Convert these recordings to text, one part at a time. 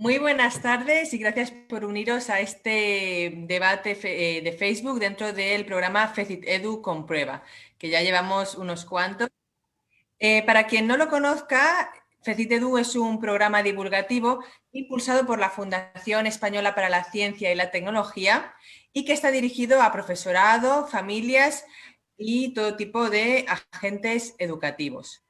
Muy buenas tardes y gracias por uniros a este debate eh, de Facebook dentro del programa FECIT Edu con prueba, que ya llevamos unos cuantos. Eh, para quien no lo conozca, FECIT Edu es un programa divulgativo impulsado por la Fundación Española para la Ciencia y la Tecnología y que está dirigido a profesorado, familias y todo tipo de agentes educativos.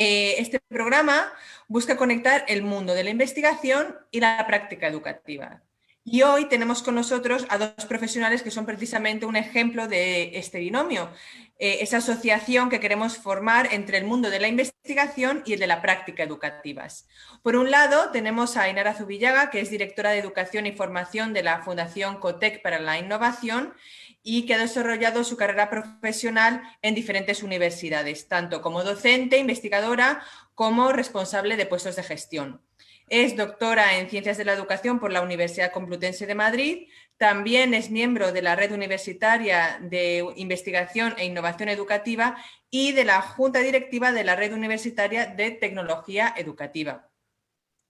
Eh, este programa busca conectar el mundo de la investigación y la práctica educativa. Y hoy tenemos con nosotros a dos profesionales que son precisamente un ejemplo de este binomio, eh, esa asociación que queremos formar entre el mundo de la investigación y el de la práctica educativas. Por un lado, tenemos a Inara Zubillaga, que es directora de Educación y Formación de la Fundación COTEC para la Innovación y que ha desarrollado su carrera profesional en diferentes universidades, tanto como docente, investigadora, como responsable de puestos de gestión. Es doctora en Ciencias de la Educación por la Universidad Complutense de Madrid. También es miembro de la Red Universitaria de Investigación e Innovación Educativa y de la Junta Directiva de la Red Universitaria de Tecnología Educativa.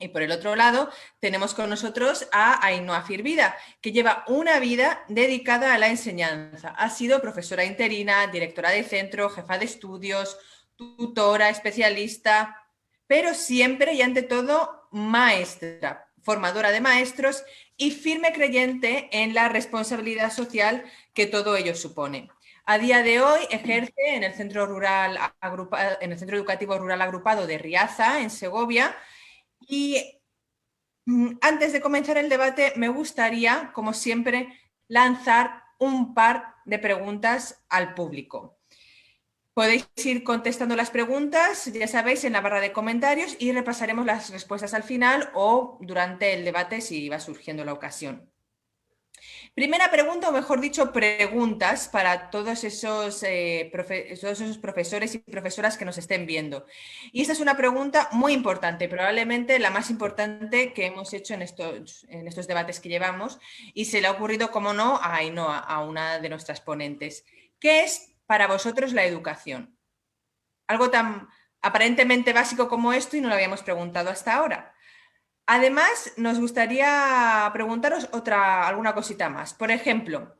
Y por el otro lado, tenemos con nosotros a Ainhoa Firvida, que lleva una vida dedicada a la enseñanza. Ha sido profesora interina, directora de centro, jefa de estudios, tutora, especialista, pero siempre y ante todo maestra, formadora de maestros y firme creyente en la responsabilidad social que todo ello supone. A día de hoy ejerce en el Centro, Rural, en el Centro Educativo Rural Agrupado de Riaza, en Segovia, y mm, antes de comenzar el debate, me gustaría, como siempre, lanzar un par de preguntas al público. Podéis ir contestando las preguntas, ya sabéis, en la barra de comentarios y repasaremos las respuestas al final o durante el debate si va surgiendo la ocasión. Primera pregunta, o mejor dicho, preguntas para eh, todos esos, profesores y profesoras que nos estén viendo. Y esta es una pregunta muy importante, probablemente la más importante que hemos hecho en estos, debates que llevamos. Y se le ha ocurrido, como no, a a una de nuestras ponentes. ¿Qué es para vosotros la educación? Algo tan aparentemente básico como esto y no lo habíamos preguntado hasta ahora. Además, nos gustaría preguntaros otra, alguna cosita más. Por ejemplo,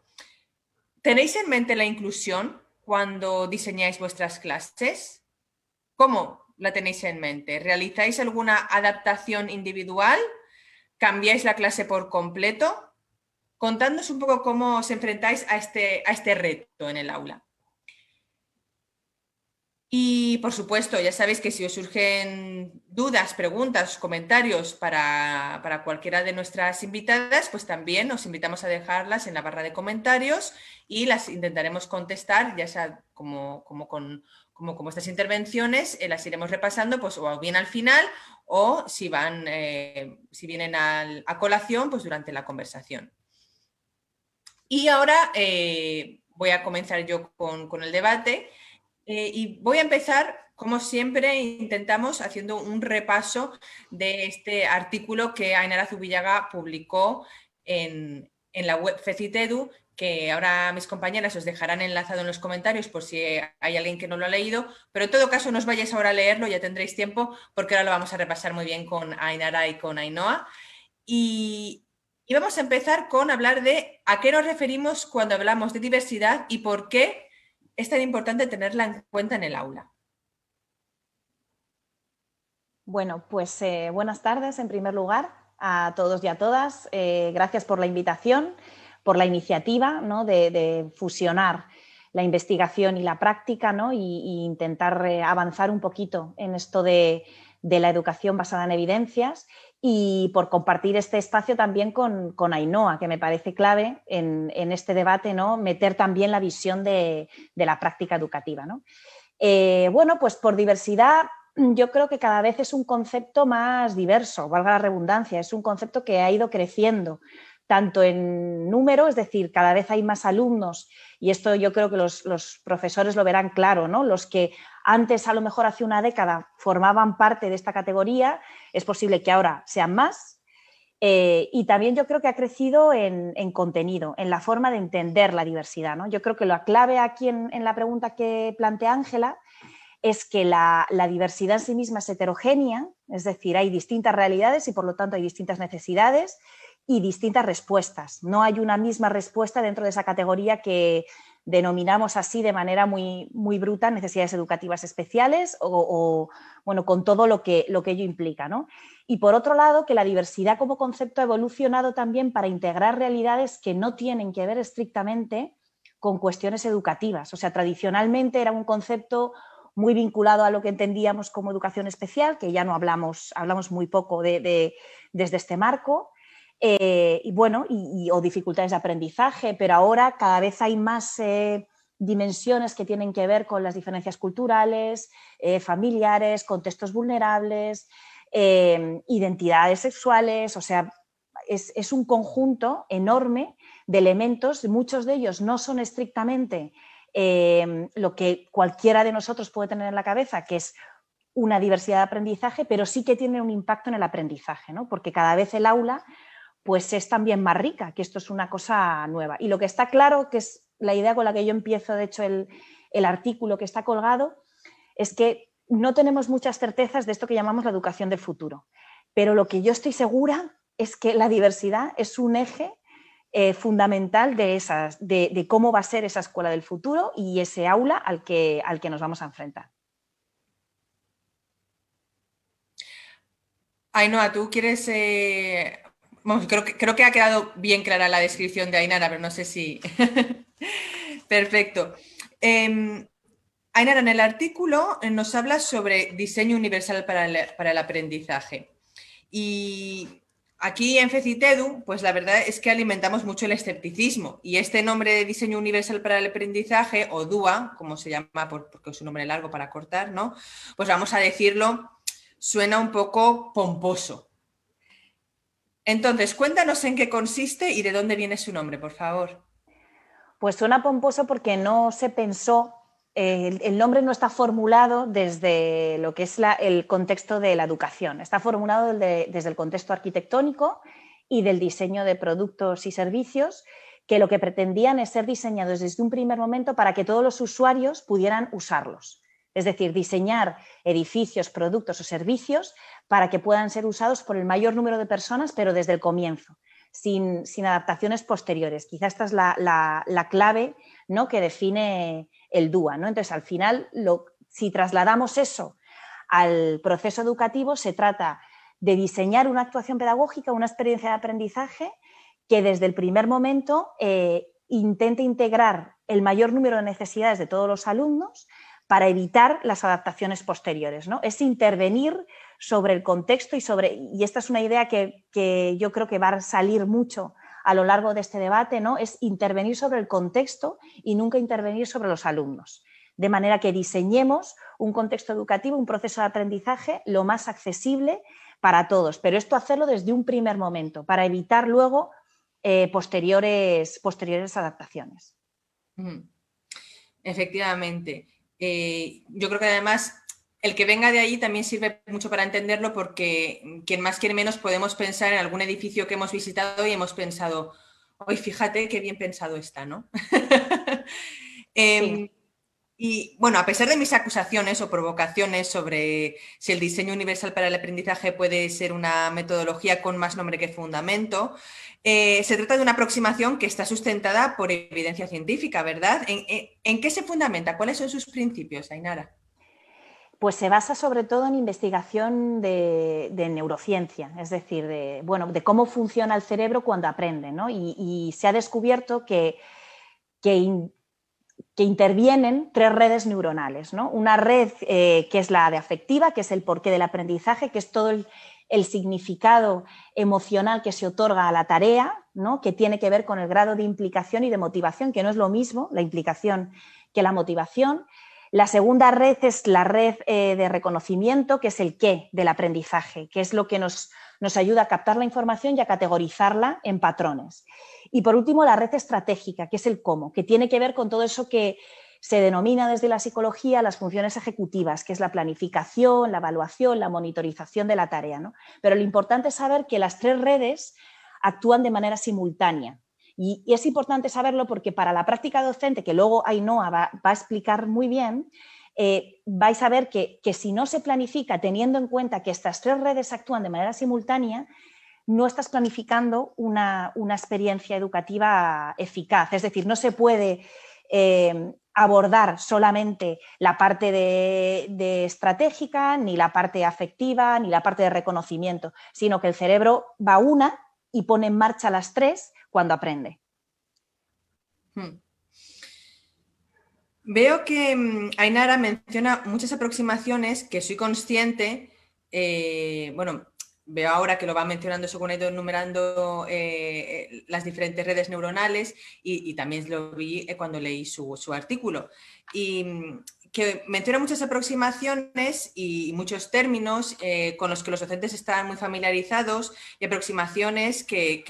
¿tenéis en mente la inclusión cuando diseñáis vuestras clases? ¿Cómo la tenéis en mente? ¿Realizáis alguna adaptación individual? ¿Cambiáis la clase por completo? Contadnos un poco cómo os enfrentáis a este, a este reto en el aula. Y por supuesto, ya sabéis que si os surgen dudas, preguntas, comentarios para, cualquiera de nuestras invitadas, pues también os invitamos a dejarlas en la barra de comentarios y las intentaremos contestar, ya sea como, con, como, estas intervenciones, eh, las iremos repasando, pues o bien al final o si, van, eh, si vienen a colación, pues durante la conversación. Y ahora eh, voy a comenzar yo con, con el debate. Eh, y voy a empezar, como siempre, intentamos haciendo un repaso de este artículo que Ainara Zubillaga publicó en, la web FECITEDU, que ahora mis compañeras os dejarán enlazado en los comentarios por si hay alguien que no lo ha leído, pero en todo caso no os vayáis ahora a leerlo, ya tendréis tiempo, porque ahora lo vamos a repasar muy bien con Ainara y con Ainhoa. Y, y vamos a empezar con hablar de a qué nos referimos cuando hablamos de diversidad y por qué es tan importante tenerla en cuenta en el aula? Bueno, pues eh, buenas tardes en primer lugar a todos y a todas. Eh, gracias por la invitación, por la iniciativa ¿no? de, fusionar la investigación y la práctica ¿no? intentar eh, avanzar un poquito en esto de de la educación basada en evidencias y por compartir este espacio también con, con Ainhoa, que me parece clave en, este debate, ¿no? meter también la visión de, la práctica educativa. ¿no? Eh, bueno, pues por diversidad yo creo que cada vez es un concepto más diverso, valga la redundancia, es un concepto que ha ido creciendo, tanto en número, es decir, cada vez hay más alumnos y esto yo creo que los, profesores lo verán claro, ¿no? Los que antes, a lo mejor hace una década, formaban parte de esta categoría, es posible que ahora sean más. Eh, y también yo creo que ha crecido en, contenido, en la forma de entender la diversidad. ¿no? Yo creo que la clave aquí en, en la pregunta que plantea Ángela es que la, la, diversidad en sí misma es heterogénea, es decir, hay distintas realidades y por lo tanto hay distintas necesidades y distintas respuestas. No hay una misma respuesta dentro de esa categoría que denominamos así de manera muy, muy bruta necesidades educativas especiales o, bueno, con todo lo que, lo que ello implica. Y por otro lado, que la diversidad como concepto ha evolucionado también para integrar realidades que no tienen que ver estrictamente con cuestiones educativas. O sea, tradicionalmente era un concepto muy vinculado a lo que entendíamos como educación especial, que ya no hablamos, hablamos muy poco desde este marco eh, y bueno, o dificultades de aprendizaje, pero ahora cada vez hay más eh, dimensiones que tienen que ver con las diferencias culturales, eh, familiares, contextos vulnerables, em, identidades sexuales, o sea, es, un conjunto enorme de elementos, muchos de ellos no son estrictamente em, lo que cualquiera de nosotros puede tener en la cabeza, que es una diversidad de aprendizaje, pero sí que tiene un impacto en el aprendizaje, ¿no? porque cada vez el aula pues es también más rica, que esto es una cosa nueva. Y lo que está claro, que es la idea con la que yo empiezo, de hecho, el, artículo que está colgado, es que no tenemos muchas certezas de esto que llamamos la educación del futuro. Pero lo que yo estoy segura es que la diversidad es un eje eh, fundamental de, esas, de, cómo va a ser esa escuela del futuro y ese aula al que, al que nos vamos a enfrentar. Ainhoa, ¿tú quieres eh, creo, que, ha quedado bien clara la descripción de Ainara, pero no sé si... Perfecto. Em, Ainara, en el artículo eh, nos habla sobre diseño universal para el, aprendizaje. Y Aquí en FECITEDU, pues la verdad es que alimentamos mucho el escepticismo y este nombre de diseño universal para el aprendizaje, o DUA, como se llama porque es un nombre largo para cortar, ¿no? Pues vamos a decirlo, suena un poco pomposo. Entonces, cuéntanos en qué consiste y de dónde viene su nombre, por favor. Pues suena pomposo porque no se pensó, eh, el nombre no está formulado desde lo que es el contexto de la educación, está formulado desde el contexto arquitectónico y del diseño de productos y servicios, que lo que pretendían es ser diseñados desde un primer momento para que todos los usuarios pudieran usarlos. Es decir, diseñar edificios, productos o servicios para que puedan ser usados por el mayor número de personas, pero desde el comienzo, sin, adaptaciones posteriores. Quizás esta es la, clave ¿no? que define el DUA. ¿no? Entonces, al final, si trasladamos eso al proceso educativo, se trata de diseñar una actuación pedagógica, una experiencia de aprendizaje que desde el primer momento eh, intente integrar el mayor número de necesidades de todos los alumnos para evitar las adaptaciones posteriores. ¿no? Es intervenir sobre el contexto y sobre, y esta es una idea que, yo creo que va a salir mucho a lo largo de este debate, ¿no? Es intervenir sobre el contexto y nunca intervenir sobre los alumnos. De manera que diseñemos un contexto educativo, un proceso de aprendizaje lo más accesible para todos, pero esto hacerlo desde un primer momento, para evitar luego eh, posteriores, posteriores adaptaciones. Efectivamente. Eh, yo creo que además el que venga de ahí también sirve mucho para entenderlo porque quien más quiere menos podemos pensar en algún edificio que hemos visitado y hemos pensado, hoy fíjate qué bien pensado está, ¿no? Em, y bueno, a pesar de mis acusaciones o provocaciones sobre si el diseño universal para el aprendizaje puede ser una metodología con más nombre que fundamento, eh, se trata de una aproximación que está sustentada por evidencia científica, ¿verdad? ¿En, en qué se fundamenta? ¿Cuáles son sus principios, Ainara? Pues se basa sobre todo en investigación de, neurociencia, es decir, de, bueno, de cómo funciona el cerebro cuando aprende, y, se ha descubierto que, que, intervienen tres redes neuronales, ¿no? Una red eh, que es la de afectiva, que es el porqué del aprendizaje, que es todo el, el significado emocional que se otorga a la tarea, ¿no? que tiene que ver con el grado de implicación y de motivación, que no es lo mismo la implicación que la motivación. La segunda red es la red eh, de reconocimiento, que es el qué del aprendizaje, que es lo que nos, ayuda a captar la información y a categorizarla en patrones. Y por último, la red estratégica, que es el cómo, que tiene que ver con todo eso que se denomina desde la psicología las funciones ejecutivas, que es la planificación, la evaluación, la monitorización de la tarea. Pero lo importante es saber que las tres redes actúan de manera simultánea y, es importante saberlo porque para la práctica docente, que luego Ainhoa va, a explicar muy bien, eh, vais a ver que, si no se planifica teniendo en cuenta que estas tres redes actúan de manera simultánea, no estás planificando una, experiencia educativa eficaz. Es decir, no se puede eh, abordar solamente la parte de, estratégica, ni la parte afectiva, ni la parte de reconocimiento, sino que el cerebro va una y pone en marcha las tres cuando aprende. Hmm. Veo que mm, Ainara menciona muchas aproximaciones que soy consciente, eh, bueno, veo ahora que lo va mencionando según ha ido enumerando eh, eh, las diferentes redes neuronales y, también lo vi cuando leí su, su artículo. Y mm, que menciona muchas aproximaciones y muchos términos eh, con los que los docentes están muy familiarizados y aproximaciones que,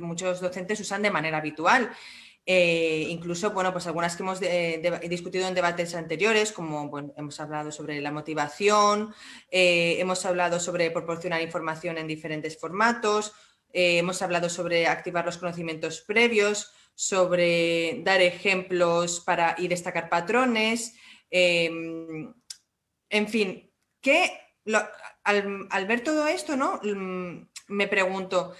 muchos docentes usan de manera habitual. Eh, incluso, bueno, pues algunas que hemos eh, discutido en debates anteriores, como hemos hablado sobre la motivación, hemos hablado sobre proporcionar información en diferentes formatos, hemos hablado sobre activar los conocimientos previos, sobre dar ejemplos para, y destacar patrones. Em, en fin, al, ver todo esto, ¿no? Mm, me pregunto,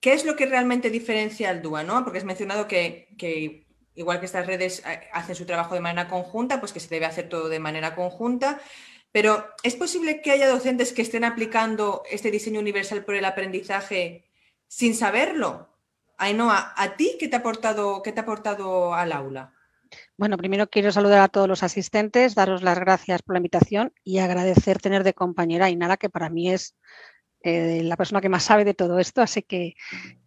¿qué es lo que realmente diferencia al DUA? Porque es mencionado que, igual que estas redes eh, hacen su trabajo de manera conjunta, pues que se debe hacer todo de manera conjunta. Pero ¿es posible que haya docentes que estén aplicando este diseño universal por el aprendizaje sin saberlo? Ainhoa, ¿a ti qué te ha aportado, te ha aportado al aula? Bueno, primero quiero saludar a todos los asistentes, daros las gracias por la invitación y agradecer tener de compañera a Inara, que para mí es eh, la persona que más sabe de todo esto, así que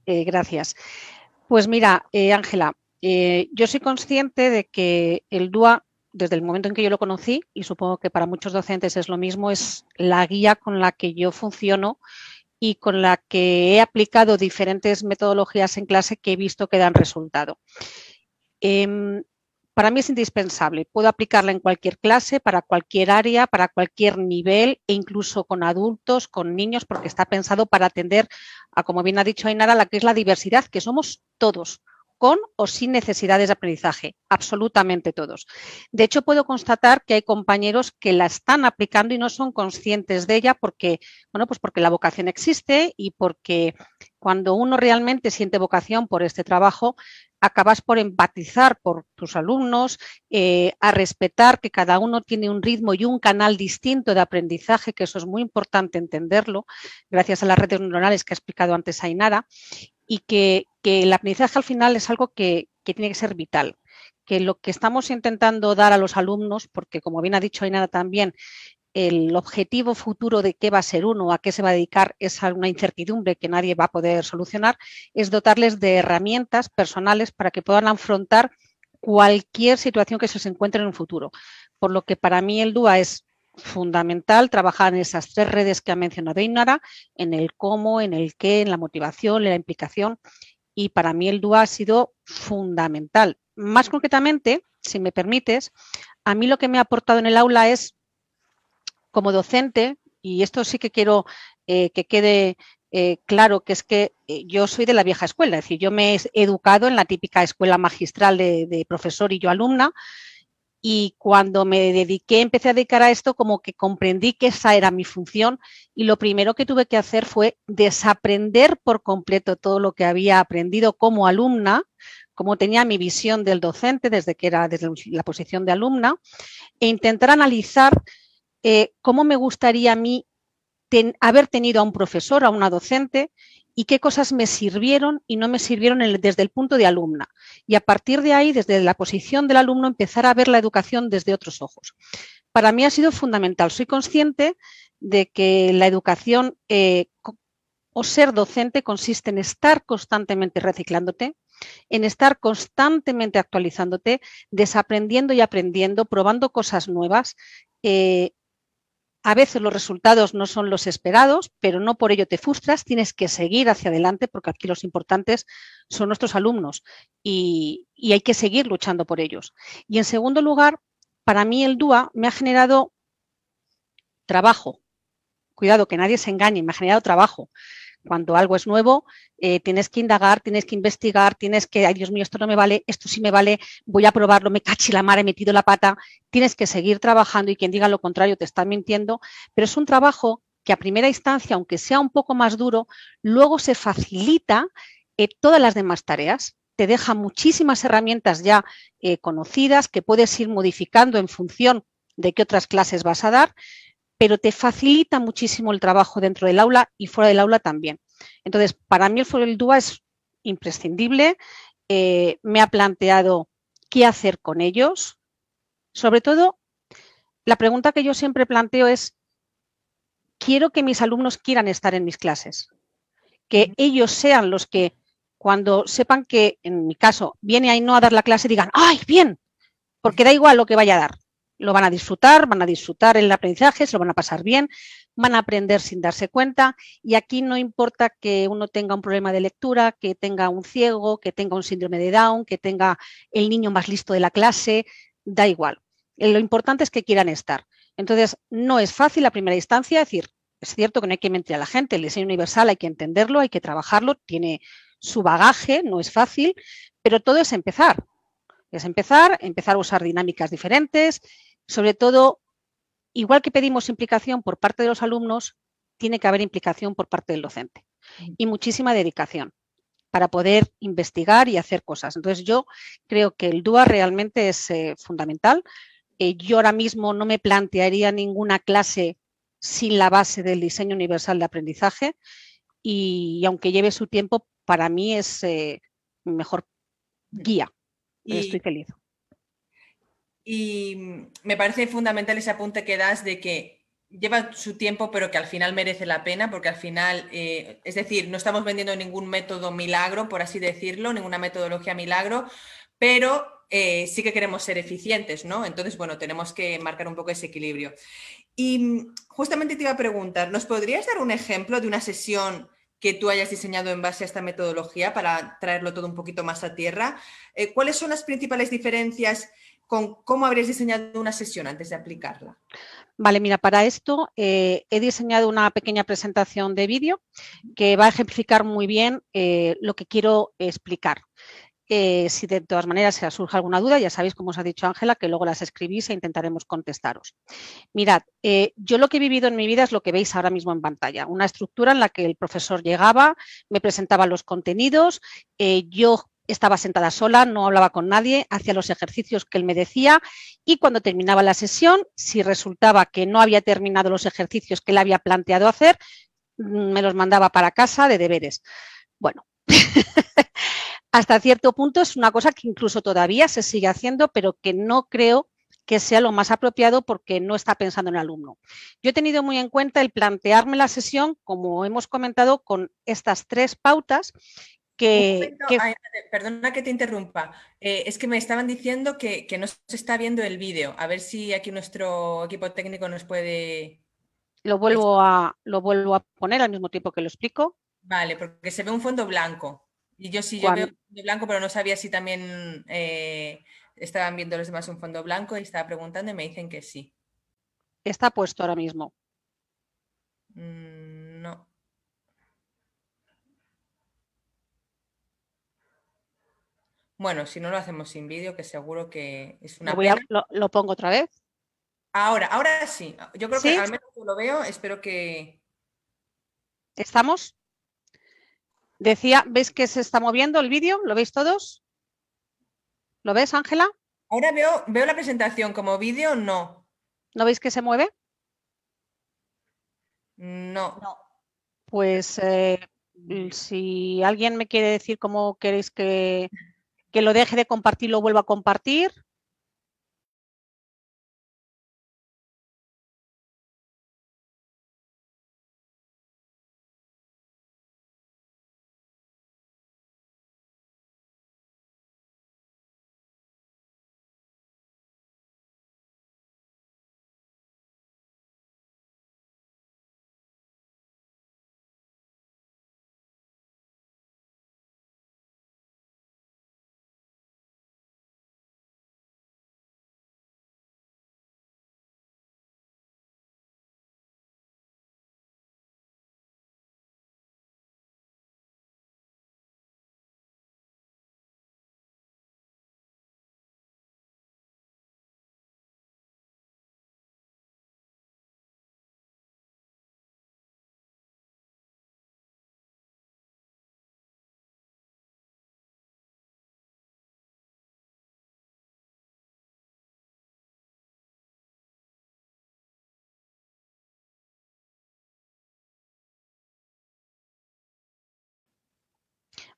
eh, gracias. Pues mira, eh, Ángela, yo soy consciente de que el DUA, desde el momento en que yo lo conocí, y supongo que para muchos docentes es lo mismo, es la guía con la que yo funciono y con la que he aplicado diferentes metodologías en clase que he visto que dan resultado. Em, para mí es indispensable. Puedo aplicarla en cualquier clase, para cualquier área, para cualquier nivel e incluso con adultos, con niños, porque está pensado para atender a, como bien ha dicho Ainara, la que es la diversidad, que somos todos con o sin necesidades de aprendizaje, absolutamente todos. De hecho, puedo constatar que hay compañeros que la están aplicando y no son conscientes de ella porque, bueno, pues porque la vocación existe y porque cuando uno realmente siente vocación por este trabajo, acabas por empatizar por tus alumnos, eh, a respetar que cada uno tiene un ritmo y un canal distinto de aprendizaje, que eso es muy importante entenderlo, gracias a las redes neuronales que ha explicado antes Ainara, y que, la el aprendizaje al final es algo que, tiene que ser vital que lo que estamos intentando dar a los alumnos, porque como bien ha dicho Ainara también, el objetivo futuro de qué va a ser uno, a qué se va a dedicar, es una incertidumbre que nadie va a poder solucionar, es dotarles de herramientas personales para que puedan afrontar cualquier situación que se encuentre en un futuro. Por lo que para mí el DUA es fundamental trabajar en esas tres redes que ha mencionado Inara, en el cómo, en el qué, en la motivación, en la implicación. Y para mí el DUA ha sido fundamental. Más concretamente, si me permites, a mí lo que me ha aportado en el aula es, como docente, y esto sí que quiero eh, que quede eh, claro que es que eh, yo soy de la vieja escuela, es decir, yo me he educado en la típica escuela magistral de profesor y yo alumna, y cuando me dediqué, empecé a dedicar a esto, como que comprendí que esa era mi función y lo primero que tuve que hacer fue desaprender por completo todo lo que había aprendido como alumna, como tenía mi visión del docente desde que era desde la posición de alumna, e intentar analizar eh, cómo me gustaría a mí haber tenido a un profesor, a una docente y qué cosas me sirvieron y no me sirvieron desde el punto de alumna. Y a partir de ahí, desde la posición del alumno, empezar a ver la educación desde otros ojos. Para mí ha sido fundamental. Soy consciente de que la educación eh, o ser docente consiste en estar constantemente reciclándote, en estar constantemente actualizándote, desaprendiendo y aprendiendo, probando cosas nuevas, eh, a veces los resultados no son los esperados, pero no por ello te frustras, tienes que seguir hacia adelante porque aquí los importantes son nuestros alumnos y, hay que seguir luchando por ellos. Y en segundo lugar, para mí el DUA me ha generado trabajo. Cuidado, que nadie se engañe, me ha generado trabajo cuando algo es nuevo, eh, tienes que indagar, tienes que investigar, tienes que, ay Dios mío, esto no me vale, esto sí me vale, voy a probarlo, me cachi la mar, he metido la pata, tienes que seguir trabajando y quien diga lo contrario te está mintiendo, pero es un trabajo que a primera instancia, aunque sea un poco más duro, luego se facilita eh, todas las demás tareas te deja muchísimas herramientas ya eh, conocidas que puedes ir modificando en función de qué otras clases vas a dar, pero te facilita muchísimo el trabajo dentro del aula y fuera del aula también. Entonces, para mí el foro del DUA es imprescindible. Eh, me ha planteado qué hacer con ellos. Sobre todo, la pregunta que yo siempre planteo es, quiero que mis alumnos quieran estar en mis clases, que ellos sean los que cuando sepan que, en mi caso, viene ahí no a dar la clase, digan, ¡ay, bien! Porque da igual lo que vaya a dar lo van a disfrutar, van a disfrutar el aprendizaje, se lo van a pasar bien, van a aprender sin darse cuenta y aquí no importa que uno tenga un problema de lectura, que tenga un ciego, que tenga un síndrome de Down, que tenga el niño más listo de la clase, da igual. Eh, lo importante es que quieran estar. Entonces, no es fácil a primera instancia decir, es cierto que no hay que mentir a la gente, el diseño universal hay que entenderlo, hay que trabajarlo, tiene su bagaje, no es fácil, pero todo es empezar. Es empezar, empezar a usar dinámicas diferentes, sobre todo, igual que pedimos implicación por parte de los alumnos, tiene que haber implicación por parte del docente y muchísima dedicación para poder investigar y hacer cosas. Entonces yo creo que el DUA realmente es eh, fundamental. Eh, yo ahora mismo no me plantearía ninguna clase sin la base del diseño universal de aprendizaje y, aunque lleve su tiempo, para mí es eh, mejor guía. Y, Estoy feliz. Y mm, me parece fundamental ese apunte que das de que lleva su tiempo, pero que al final merece la pena, porque al final, eh, es decir, no estamos vendiendo ningún método milagro, por así decirlo, ninguna metodología milagro, pero eh, sí que queremos ser eficientes, ¿no? Entonces, bueno, tenemos que marcar un poco ese equilibrio. Y mm, justamente te iba a preguntar, ¿nos podrías dar un ejemplo de una sesión que tú hayas diseñado en base a esta metodología para traerlo todo un poquito más a tierra? Eh, ¿Cuáles son las principales diferencias? cómo habréis diseñado una sesión antes de aplicarla. Vale, mira, para esto eh, he diseñado una pequeña presentación de vídeo que va a ejemplificar muy bien eh, lo que quiero explicar. Eh, si de todas maneras se surge alguna duda, ya sabéis, como os ha dicho Ángela, que luego las escribís e intentaremos contestaros. Mirad, yo lo que he vivido en mi vida es lo que veis ahora mismo en pantalla, una estructura en la que el profesor llegaba, me presentaba los contenidos, yo estaba sentada sola, no hablaba con nadie, hacía los ejercicios que él me decía y cuando terminaba la sesión, si resultaba que no había terminado los ejercicios que él había planteado hacer, mm, me los mandaba para casa de deberes. Bueno, hasta cierto punto es una cosa que incluso todavía se sigue haciendo, pero que no creo que sea lo más apropiado porque no está pensando en el alumno. Yo he tenido muy en cuenta el plantearme la sesión, como hemos comentado, con estas tres pautas perdona que te interrumpa. Eh, es que me estaban diciendo que, no se está viendo el vídeo. A ver si aquí nuestro equipo técnico nos puede... Lo vuelvo, a, lo vuelvo a poner al mismo tiempo que lo explico. Vale, porque se ve un fondo blanco. Y yo sí, yo veo un fondo blanco, pero no sabía si también eh, estaban viendo los demás un fondo blanco y estaba preguntando y me dicen que sí. Está puesto ahora mismo. Mm. Bueno, si no lo hacemos sin vídeo, que seguro que es una. Lo, lo, pongo otra vez. Ahora, ahora sí. Yo creo que al menos lo veo. Espero que. ¿Estamos? Decía, ¿veis que se está moviendo el vídeo? ¿Lo veis todos? ¿Lo ves, Ángela? Ahora veo, la presentación como vídeo, no. ¿No veis que se mueve? No. Pues eh, si alguien me quiere decir cómo queréis que, que lo deje de compartir, lo vuelva a compartir,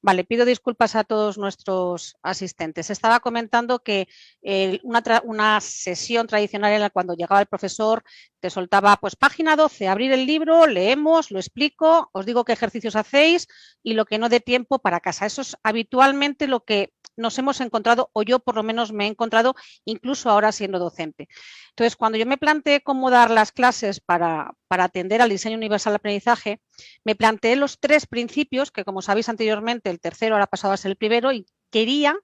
Vale, pido disculpas a todos nuestros asistentes. Estaba comentando que eh, una, una, sesión tradicional era cuando llegaba el profesor, te soltaba, pues página 12, abrir el libro, leemos, lo explico, os digo qué ejercicios hacéis y lo que no dé tiempo para casa. Eso es habitualmente lo que nos hemos encontrado, o yo por lo menos me he encontrado, incluso ahora siendo docente. Entonces, cuando yo me planteé cómo dar las clases para, atender al diseño universal de aprendizaje, me planteé los tres principios, que como sabéis anteriormente, el tercero ahora pasado a ser el primero, y quería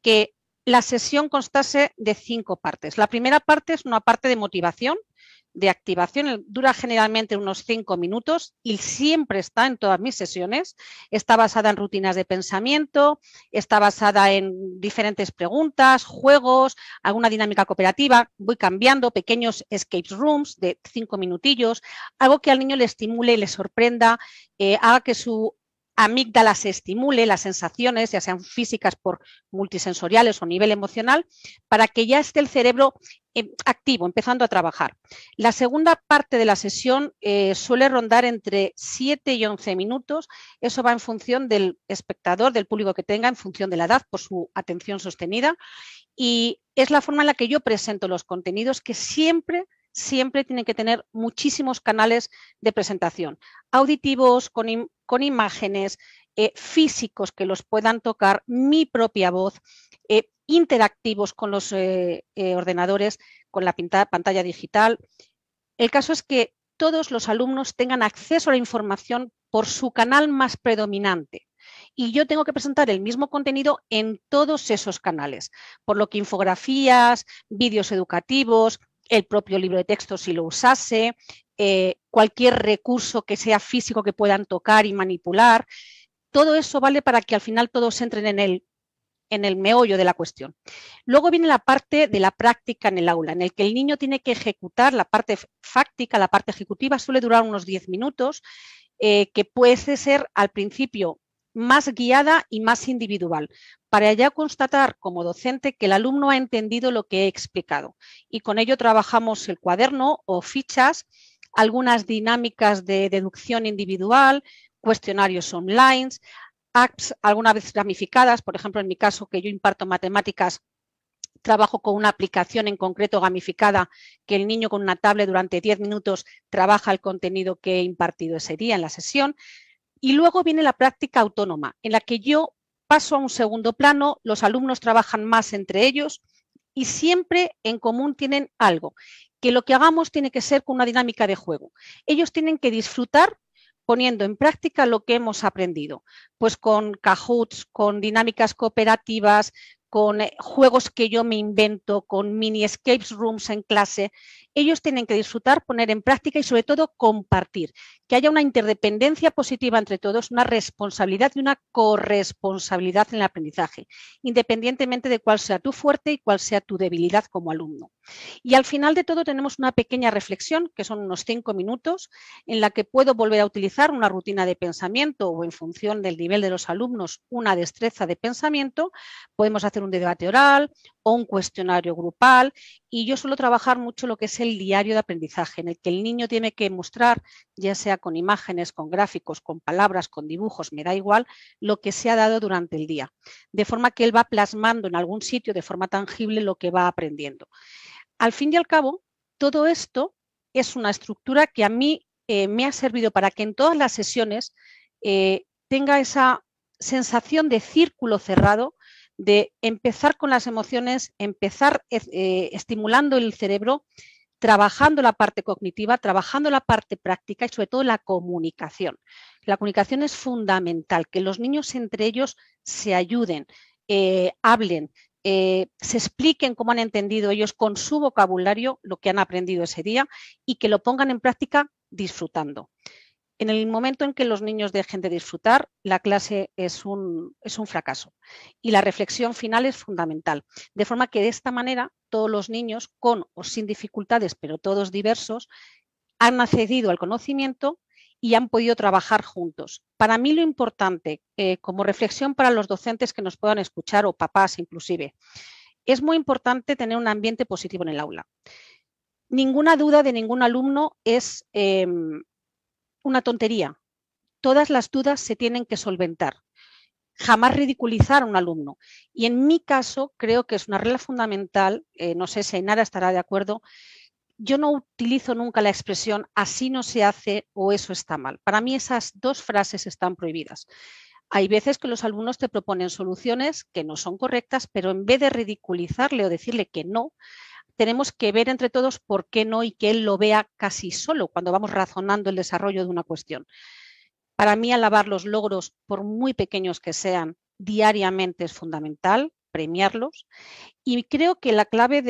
que la sesión constase de cinco partes. La primera parte es una parte de motivación, de activación. Dura generalmente unos cinco minutos y siempre está en todas mis sesiones. Está basada en rutinas de pensamiento, está basada en diferentes preguntas, juegos, alguna dinámica cooperativa. Voy cambiando pequeños escape rooms de cinco minutillos, algo que al niño le estimule, y le sorprenda, eh, haga que su amígdala se estimule, las sensaciones, ya sean físicas por multisensoriales o nivel emocional, para que ya esté el cerebro eh, activo, empezando a trabajar. La segunda parte de la sesión eh, suele rondar entre 7 y 11 minutos. Eso va en función del espectador, del público que tenga, en función de la edad, por su atención sostenida. Y es la forma en la que yo presento los contenidos que siempre siempre tienen que tener muchísimos canales de presentación, auditivos, con, con imágenes, eh, físicos que los puedan tocar, mi propia voz, eh, interactivos con los eh, ordenadores, con la pantalla digital. El caso es que todos los alumnos tengan acceso a la información por su canal más predominante. Y yo tengo que presentar el mismo contenido en todos esos canales, por lo que infografías, vídeos educativos, el propio libro de texto si lo usase, cualquier recurso que sea físico que puedan tocar y manipular todo eso vale para que al final todos entren en el, en el meollo de la cuestión. Luego viene la parte de la práctica en el aula, en el que el niño tiene que ejecutar la parte fáctica, la parte ejecutiva, suele durar unos 10 minutos, eh, que puede ser al principio más guiada y más individual, para ya constatar como docente que el alumno ha entendido lo que he explicado. Y con ello trabajamos el cuaderno o fichas, algunas dinámicas de deducción individual, cuestionarios online, apps alguna vez gamificadas, por ejemplo, en mi caso que yo imparto matemáticas, trabajo con una aplicación en concreto gamificada que el niño con una tablet durante 10 minutos trabaja el contenido que he impartido ese día en la sesión. Y luego viene la práctica autónoma, en la que yo paso a un segundo plano, los alumnos trabajan más entre ellos y siempre en común tienen algo, que lo que hagamos tiene que ser con una dinámica de juego. Ellos tienen que disfrutar poniendo en práctica lo que hemos aprendido, pues con cajuts, con dinámicas cooperativas, con eh, juegos que yo me invento, con mini escape rooms en clase. Ellos tienen que disfrutar, poner en práctica y sobre todo compartir. Que haya una interdependencia positiva entre todos, una responsabilidad y una corresponsabilidad en el aprendizaje, independientemente de cuál sea tu fuerte y cuál sea tu debilidad como alumno. Y al final de todo tenemos una pequeña reflexión, que son unos cinco minutos, en la que puedo volver a utilizar una rutina de pensamiento o en función del nivel de los alumnos, una destreza de pensamiento. Podemos hacer un debate oral o un cuestionario grupal y yo suelo trabajar mucho lo que es el diario de aprendizaje, en el que el niño tiene que mostrar, ya sea con imágenes, con gráficos, con palabras, con dibujos, me da igual, lo que se ha dado durante el día, de forma que él va plasmando en algún sitio de forma tangible lo que va aprendiendo. Al fin y al cabo, todo esto es una estructura que a mí eh, me ha servido para que en todas las sesiones eh, tenga esa sensación de círculo cerrado de empezar con las emociones, empezar eh, estimulando el cerebro, trabajando la parte cognitiva, trabajando la parte práctica y sobre todo la comunicación. La comunicación es fundamental, que los niños entre ellos se ayuden, eh, hablen, eh, se expliquen cómo han entendido ellos con su vocabulario lo que han aprendido ese día y que lo pongan en práctica disfrutando. En el momento en que los niños dejen de disfrutar, la clase es un, es un fracaso. Y la reflexión final es fundamental. De forma que de esta manera, todos los niños, con o sin dificultades, pero todos diversos, han accedido al conocimiento y han podido trabajar juntos. Para mí lo importante, eh, como reflexión para los docentes que nos puedan escuchar o papás inclusive, es muy importante tener un ambiente positivo en el aula. Ninguna duda de ningún alumno es em, una tontería. Todas las dudas se tienen que solventar. Jamás ridiculizar a un alumno. Y en mi caso, creo que es una regla fundamental, eh, no sé si Ainara estará de acuerdo, yo no utilizo nunca la expresión así no se hace o eso está mal. Para mí esas dos frases están prohibidas. Hay veces que los alumnos te proponen soluciones que no son correctas, pero en vez de ridiculizarle o decirle que no, tenemos que ver entre todos por qué no y que él lo vea casi solo cuando vamos razonando el desarrollo de una cuestión. Para mí alabar los logros, por muy pequeños que sean, diariamente es fundamental, premiarlos. Y creo que la clave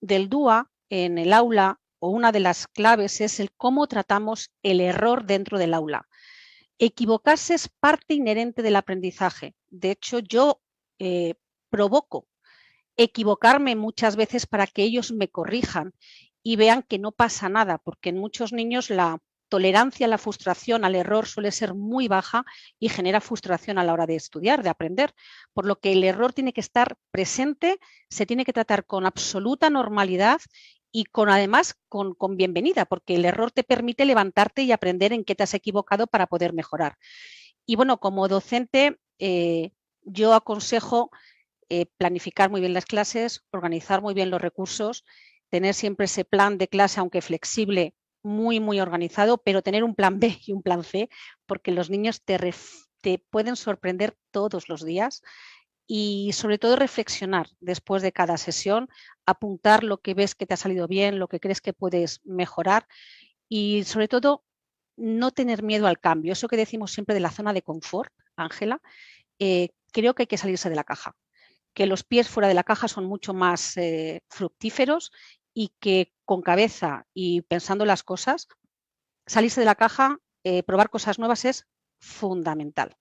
del DUA en el aula, o una de las claves, es el cómo tratamos el error dentro del aula. Equivocarse es parte inherente del aprendizaje. De hecho, yo eh, provoco equivocarme muchas veces para que ellos me corrijan y vean que no pasa nada, porque en muchos niños la tolerancia la frustración, al error suele ser muy baja y genera frustración a la hora de estudiar, de aprender. Por lo que el error tiene que estar presente, se tiene que tratar con absoluta normalidad y con además con, bienvenida, porque el error te permite levantarte y aprender en qué te has equivocado para poder mejorar. Y bueno, como docente, eh, yo aconsejo eh, planificar muy bien las clases, organizar muy bien los recursos, tener siempre ese plan de clase, aunque flexible, muy, muy organizado, pero tener un plan B y un plan C, porque los niños te, te pueden sorprender todos los días y sobre todo reflexionar después de cada sesión, apuntar lo que ves que te ha salido bien, lo que crees que puedes mejorar y sobre todo no tener miedo al cambio. Eso que decimos siempre de la zona de confort, Ángela, eh, creo que hay que salirse de la caja que los pies fuera de la caja son mucho más eh, fructíferos y que con cabeza y pensando las cosas, salirse de la caja, eh, probar cosas nuevas es fundamental.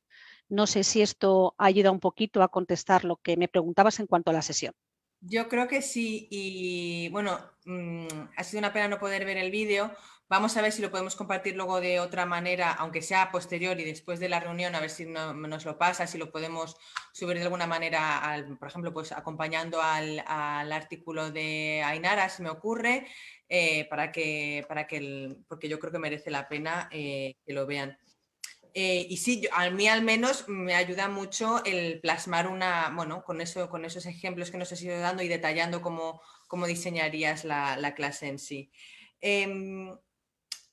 No sé si esto ha ayudado un poquito a contestar lo que me preguntabas en cuanto a la sesión. Yo creo que sí, y bueno, mm, ha sido una pena no poder ver el vídeo, Vamos a ver si lo podemos compartir luego de otra manera, aunque sea posterior y después de la reunión, a ver si nos lo pasa, si lo podemos subir de alguna manera, por ejemplo, pues acompañando al, artículo de Ainara, si me ocurre, eh, para que, para que porque yo creo que merece la pena eh, que lo vean. Eh, y sí, a mí al menos me ayuda mucho el plasmar una, bueno, con, eso, con esos ejemplos que nos has ido dando y detallando cómo, cómo diseñarías la, la clase en sí. Em,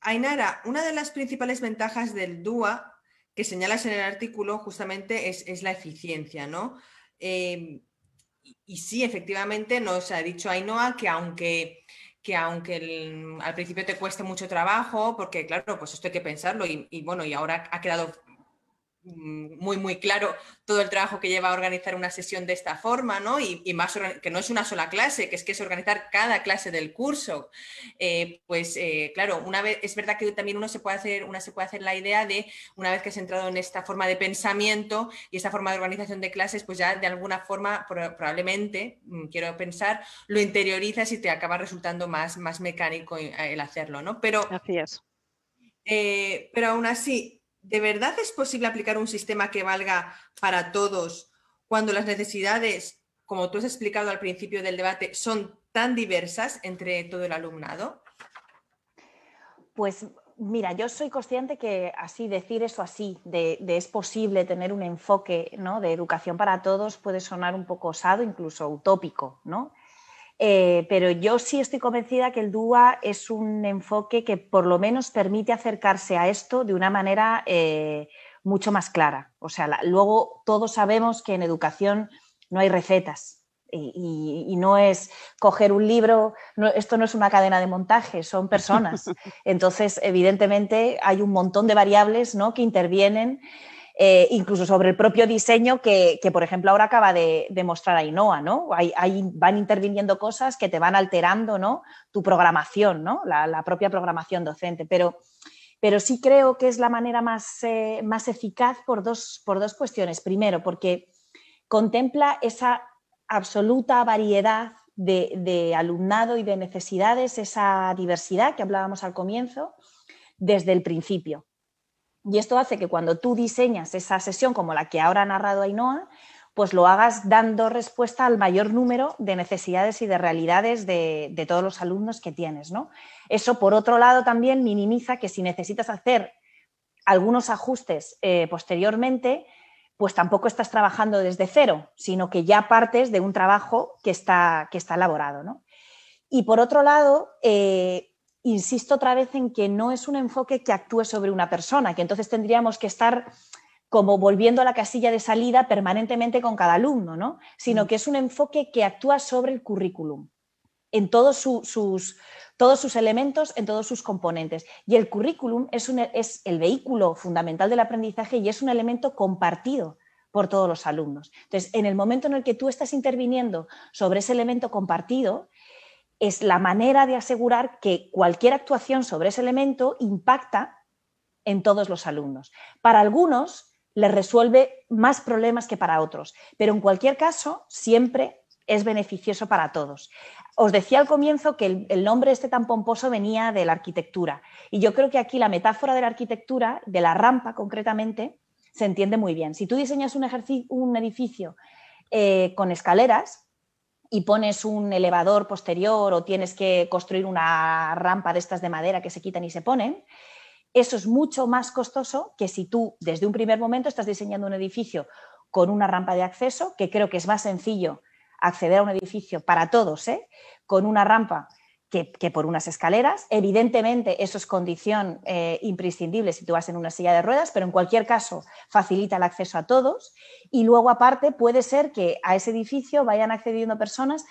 Ainara, una de las principales ventajas del DUA que señalas en el artículo justamente es, la eficiencia, ¿no? Em, y, sí, efectivamente nos ha dicho Ainhoa que aunque, que aunque al principio te cueste mucho trabajo, porque claro, pues esto hay que pensarlo y bueno, y ahora ha quedado Mm, muy, muy claro todo el trabajo que lleva a organizar una sesión de esta forma, ¿no? Y, más que no es una sola clase, que es que es organizar cada clase del curso. Eh, pues eh, claro, una vez, es verdad que también uno se puede hacer, una se puede hacer la idea de, una vez que has entrado en esta forma de pensamiento y esta forma de organización de clases, pues ya de alguna forma, probablemente, mm, quiero pensar, lo interiorizas y te acaba resultando más, más mecánico eh, el hacerlo, ¿no? Pero, Así pero aún así, ¿de verdad es posible aplicar un sistema que valga para todos cuando las necesidades, como tú has explicado al principio del debate, son tan diversas entre todo el alumnado? Pues mira, yo soy consciente que así decir eso así, de, es posible tener un enfoque de educación para todos, puede sonar un poco osado, incluso utópico, ¿no? Eh, pero yo sí estoy convencida que el DUA es un enfoque que por lo menos permite acercarse a esto de una manera eh, mucho más clara. O sea, luego todos sabemos que en educación no hay recetas. Y, no es coger un libro, esto no es una cadena de montaje, son personas. Entonces, evidentemente, hay un montón de variables que intervienen eh, incluso sobre el propio diseño que, por ejemplo, ahora acaba de, mostrar Ainhoa, ¿no? Ahí, van interviniendo cosas que te van alterando, Tu programación, ¿no? La, propia programación docente, pero sí creo que es la manera más, eh, eficaz por dos, cuestiones. Primero, porque contempla esa absoluta variedad de, alumnado y de necesidades, esa diversidad que hablábamos al comienzo, desde el principio. Y esto hace que cuando tú diseñas esa sesión como la que ahora ha narrado Ainoa, pues lo hagas dando respuesta al mayor número de necesidades y de realidades de, todos los alumnos que tienes. ¿no? Eso, por otro lado, también minimiza que si necesitas hacer algunos ajustes eh, posteriormente, pues tampoco estás trabajando desde cero, sino que ya partes de un trabajo que está, que está elaborado. ¿no? Y por otro lado, eh, insisto otra vez en que no es un enfoque que actúe sobre una persona, que entonces tendríamos que estar como volviendo a la casilla de salida permanentemente con cada alumno, ¿no? sino mm. que es un enfoque que actúa sobre el currículum, en todos, sus, todos sus elementos, en todos sus componentes. Y el currículum es, e, es el vehículo fundamental del aprendizaje y es un elemento compartido por todos los alumnos. Entonces, en el momento en el que tú estás interviniendo sobre ese elemento compartido, es la manera de asegurar que cualquier actuación sobre ese elemento impacta en todos los alumnos. Para algunos les resuelve más problemas que para otros, pero en cualquier caso siempre es beneficioso para todos. Os decía al comienzo que el, nombre este tan pomposo venía de la arquitectura y yo creo que aquí la metáfora de la arquitectura, de la rampa concretamente, se entiende muy bien. Si tú diseñas un, edificio eh, con escaleras, y pones un elevador posterior o tienes que construir una rampa de estas de madera que se quitan y se ponen, eso es mucho más costoso que si tú desde un primer momento estás diseñando un edificio con una rampa de acceso, que creo que es más sencillo acceder a un edificio para todos, ¿eh? con una rampa que, por unas escaleras. Evidentemente, eso es condición eh, imprescindible si tú vas en una silla de ruedas, pero en cualquier caso facilita el acceso a todos. Y luego, aparte, puede ser que a ese edificio vayan accediendo personas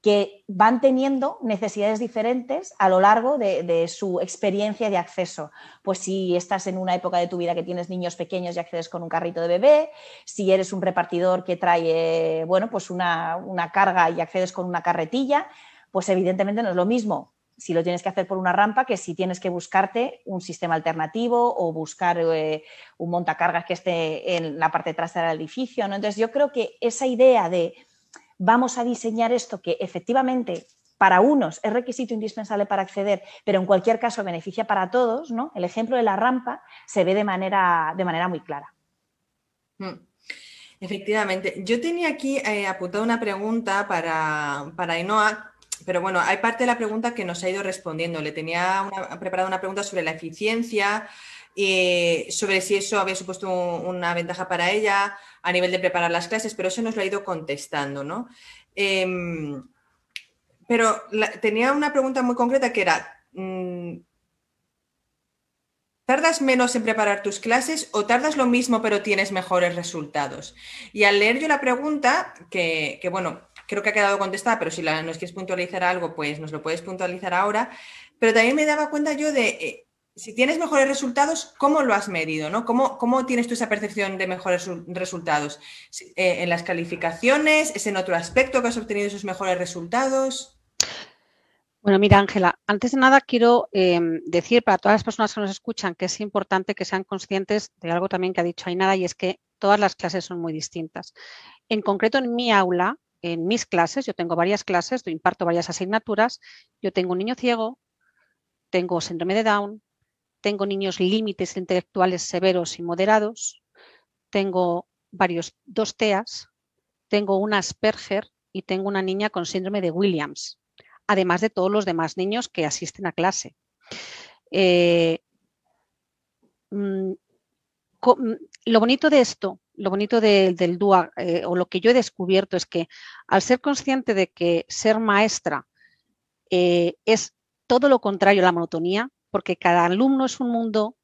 que van teniendo necesidades diferentes a lo largo de, su experiencia de acceso. Pues si estás en una época de tu vida que tienes niños pequeños y accedes con un carrito de bebé, si eres un repartidor que trae bueno, pues una, una carga y accedes con una carretilla, pues evidentemente no es lo mismo si lo tienes que hacer por una rampa que si tienes que buscarte un sistema alternativo o buscar eh, un montacargas que esté en la parte trasera del edificio. ¿no? Entonces yo creo que esa idea de vamos a diseñar esto que efectivamente para unos es requisito indispensable para acceder, pero en cualquier caso beneficia para todos, ¿no? El ejemplo de la rampa se ve de manera, de manera muy clara. Mm. Efectivamente. Yo tenía aquí eh, apuntada una pregunta para, para Inoa pero bueno, hay parte de la pregunta que nos ha ido respondiendo. Le tenía preparada una pregunta sobre la eficiencia, y eh, sobre si eso había supuesto una ventaja para ella a nivel de preparar las clases, pero eso nos lo ha ido contestando, ¿no? Em, pero tenía una pregunta muy concreta que era, mm, ¿tardas menos en preparar tus clases o tardas lo mismo pero tienes mejores resultados? Y al leer yo la pregunta, que bueno, creo que ha quedado contestada, pero si la, nos quieres puntualizar algo, pues nos lo puedes puntualizar ahora. Pero también me daba cuenta yo de, eh, si tienes mejores resultados, ¿cómo lo has medido? ¿no? ¿Cómo, tienes tú esa percepción de mejores resultados? Eh, ¿En las calificaciones? ¿Es en otro aspecto que has obtenido esos mejores resultados? Bueno, mira, Ángela, antes de nada quiero em, decir para todas las personas que nos escuchan que es importante que sean conscientes de algo también que ha dicho Ainara y es que todas las clases son muy distintas. En concreto, en mi aula, en mis clases, yo tengo varias clases, yo imparto varias asignaturas, yo tengo un niño ciego, tengo síndrome de Down, tengo niños límites intelectuales severos y moderados, tengo varios dos TEAs, tengo una Asperger y tengo una niña con síndrome de Williams, además de todos los demás niños que asisten a clase. Eh, mm, mm, lo bonito de esto lo bonito del DUA, eh, o lo que yo he descubierto, es que al ser consciente de que ser maestra eh, es todo lo contrario a la monotonía, porque cada alumno es un mundo,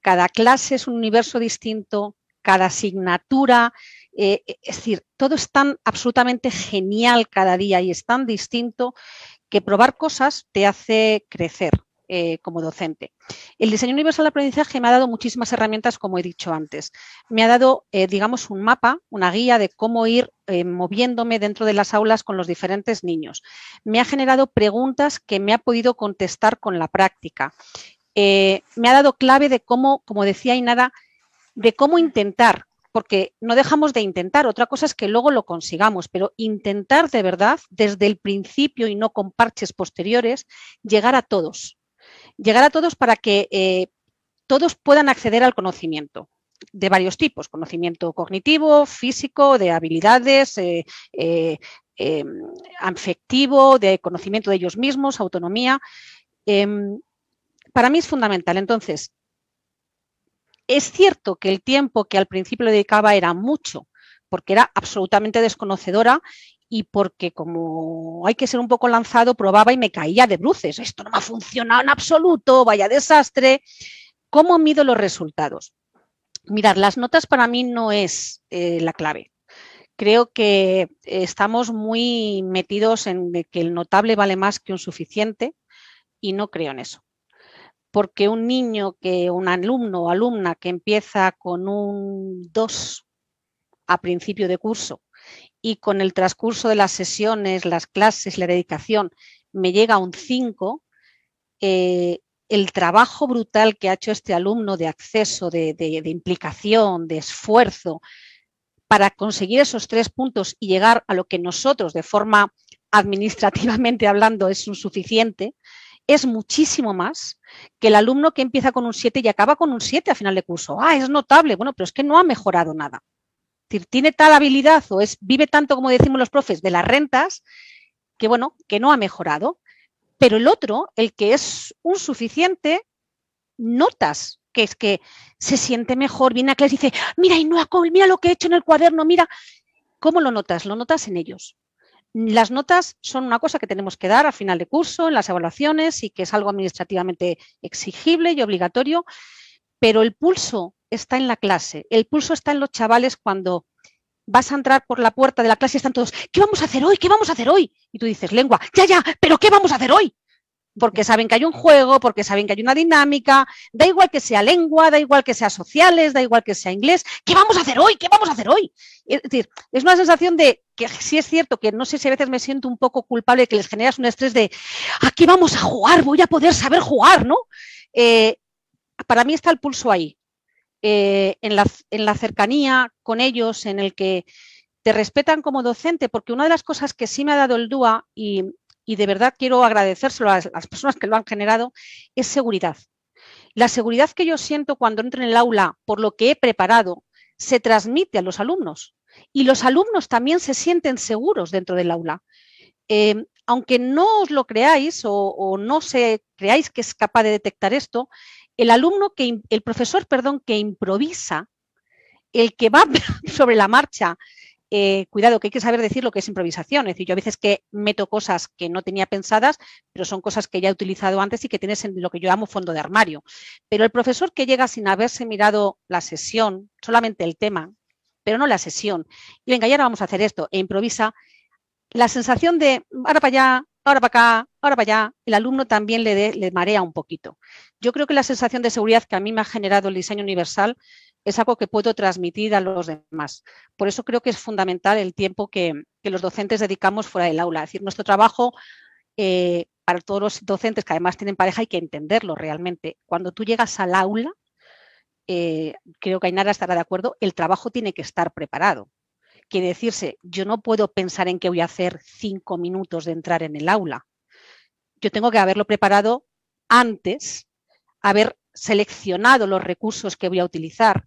cada clase es un universo distinto, cada asignatura, eh, e, es decir, todo es tan absolutamente genial cada día y es tan distinto que probar cosas te hace crecer. Eh, como docente. El diseño universal de aprendizaje me ha dado muchísimas herramientas, como he dicho antes. Me ha dado, eh, digamos, un mapa, una guía de cómo ir eh, moviéndome dentro de las aulas con los diferentes niños. Me ha generado preguntas que me ha podido contestar con la práctica. me ha dado clave de cómo, como decía Inada, de cómo intentar, porque no dejamos de intentar. Otra cosa es que luego lo consigamos, pero intentar de verdad, desde el principio y no con parches posteriores, llegar a todos, llegar a todos para que eh, todos puedan acceder al conocimiento de varios tipos, conocimiento cognitivo, físico, de habilidades, eh, eh, em, afectivo, de conocimiento de ellos mismos, autonomía. Em, para mí es fundamental. Entonces, es cierto que el tiempo que al principio le dedicaba era mucho, porque era absolutamente desconocedora y porque como hay que ser un poco lanzado, probaba y me caía de bruces. Esto no me ha funcionado en absoluto, vaya desastre. ¿Cómo mido los resultados? Mirar, las notas para mí no es eh, la clave. Creo que estamos muy metidos en que el notable vale más que un suficiente y no creo en eso. Porque un niño que, un alumno o alumna que empieza con un 2 a principio de curso y con el transcurso de las sesiones, las clases, la dedicación, me llega a un 5, eh, el trabajo brutal que ha hecho este alumno de acceso, de, implicación, de esfuerzo, para conseguir esos tres puntos y llegar a lo que nosotros, de forma administrativamente hablando, es suficiente, es muchísimo más que el alumno que empieza con un 7 y acaba con un 7 a final de curso. Ah, es notable, bueno, pero es que no ha mejorado nada tiene tal habilidad o es, vive tanto, como decimos los profes, de las rentas, que bueno, que no ha mejorado. Pero el otro, el que es un suficiente, notas que es que se siente mejor, viene a clase y dice, mira, y no, mira lo que he hecho en el cuaderno, mira. ¿Cómo lo notas? Lo notas en ellos. Las notas son una cosa que tenemos que dar a final de curso, en las evaluaciones, y que es algo administrativamente exigible y obligatorio, pero el pulso está en la clase, el pulso está en los chavales cuando vas a entrar por la puerta de la clase y están todos, ¿qué vamos a hacer hoy? ¿Qué vamos a hacer hoy? Y tú dices, lengua, ya, ya, pero ¿qué vamos a hacer hoy? Porque saben que hay un juego, porque saben que hay una dinámica, da igual que sea lengua, da igual que sea sociales, da igual que sea inglés, ¿qué vamos a hacer hoy? ¿Qué vamos a hacer hoy? Es decir, es una sensación de que sí es cierto que no sé si a veces me siento un poco culpable que les generas un estrés de, ¿a qué vamos a jugar, voy a poder saber jugar, ¿no? Eh, para mí está el pulso ahí. Eh, en, la, en la cercanía con ellos, en el que te respetan como docente, porque una de las cosas que sí me ha dado el DUA, y, de verdad quiero agradecérselo a las personas que lo han generado, es seguridad. La seguridad que yo siento cuando entro en el aula por lo que he preparado se transmite a los alumnos y los alumnos también se sienten seguros dentro del aula. Eh, aunque no os lo creáis o, o no se, creáis que es capaz de detectar esto, el alumno que, el profesor, perdón, que improvisa, el que va sobre la marcha, eh, cuidado, que hay que saber decir lo que es improvisación. Es decir, yo a veces que meto cosas que no tenía pensadas, pero son cosas que ya he utilizado antes y que tienes en lo que yo llamo fondo de armario. Pero el profesor que llega sin haberse mirado la sesión, solamente el tema, pero no la sesión, y venga, ya ahora vamos a hacer esto, e improvisa, la sensación de ahora para allá, ahora para acá, ahora para allá, el alumno también le, le marea un poquito. Yo creo que la sensación de seguridad que a mí me ha generado el diseño universal es algo que puedo transmitir a los demás. Por eso creo que es fundamental el tiempo que, los docentes dedicamos fuera del aula. Es decir, nuestro trabajo eh, para todos los docentes que además tienen pareja hay que entenderlo realmente. Cuando tú llegas al aula, eh, creo que Ainara estará de acuerdo, el trabajo tiene que estar preparado que decirse, yo no puedo pensar en qué voy a hacer cinco minutos de entrar en el aula. Yo tengo que haberlo preparado antes, haber seleccionado los recursos que voy a utilizar,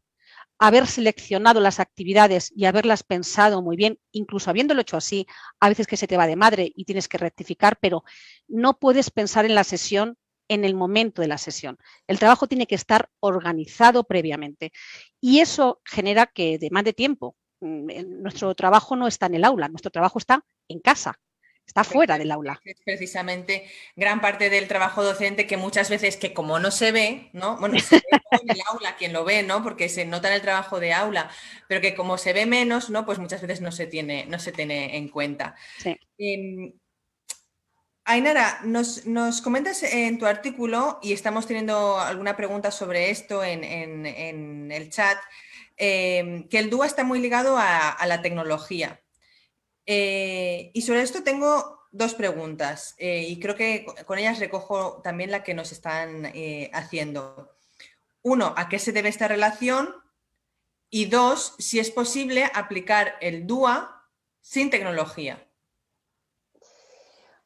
haber seleccionado las actividades y haberlas pensado muy bien, incluso habiéndolo hecho así, a veces que se te va de madre y tienes que rectificar, pero no puedes pensar en la sesión en el momento de la sesión. El trabajo tiene que estar organizado previamente y eso genera que demande tiempo. Mm, nuestro trabajo no está en el aula, nuestro trabajo está en casa, está fuera del aula. Es precisamente gran parte del trabajo docente que muchas veces que como no se ve, ¿no? Bueno, se ve en el aula quien lo ve, ¿no? Porque se nota en el trabajo de aula, pero que como se ve menos, ¿no? Pues muchas veces no se tiene, no se tiene en cuenta. Em, Ainara, nos, nos, comentas en tu artículo, y estamos teniendo alguna pregunta sobre esto en, en, en el chat, Em, que el DUA está muy ligado a, la tecnología. Eh, y sobre esto tengo dos preguntas eh, y creo que con ellas recojo también la que nos están eh, haciendo. Uno, ¿a qué se debe esta relación? Y dos, si es posible aplicar el DUA sin tecnología.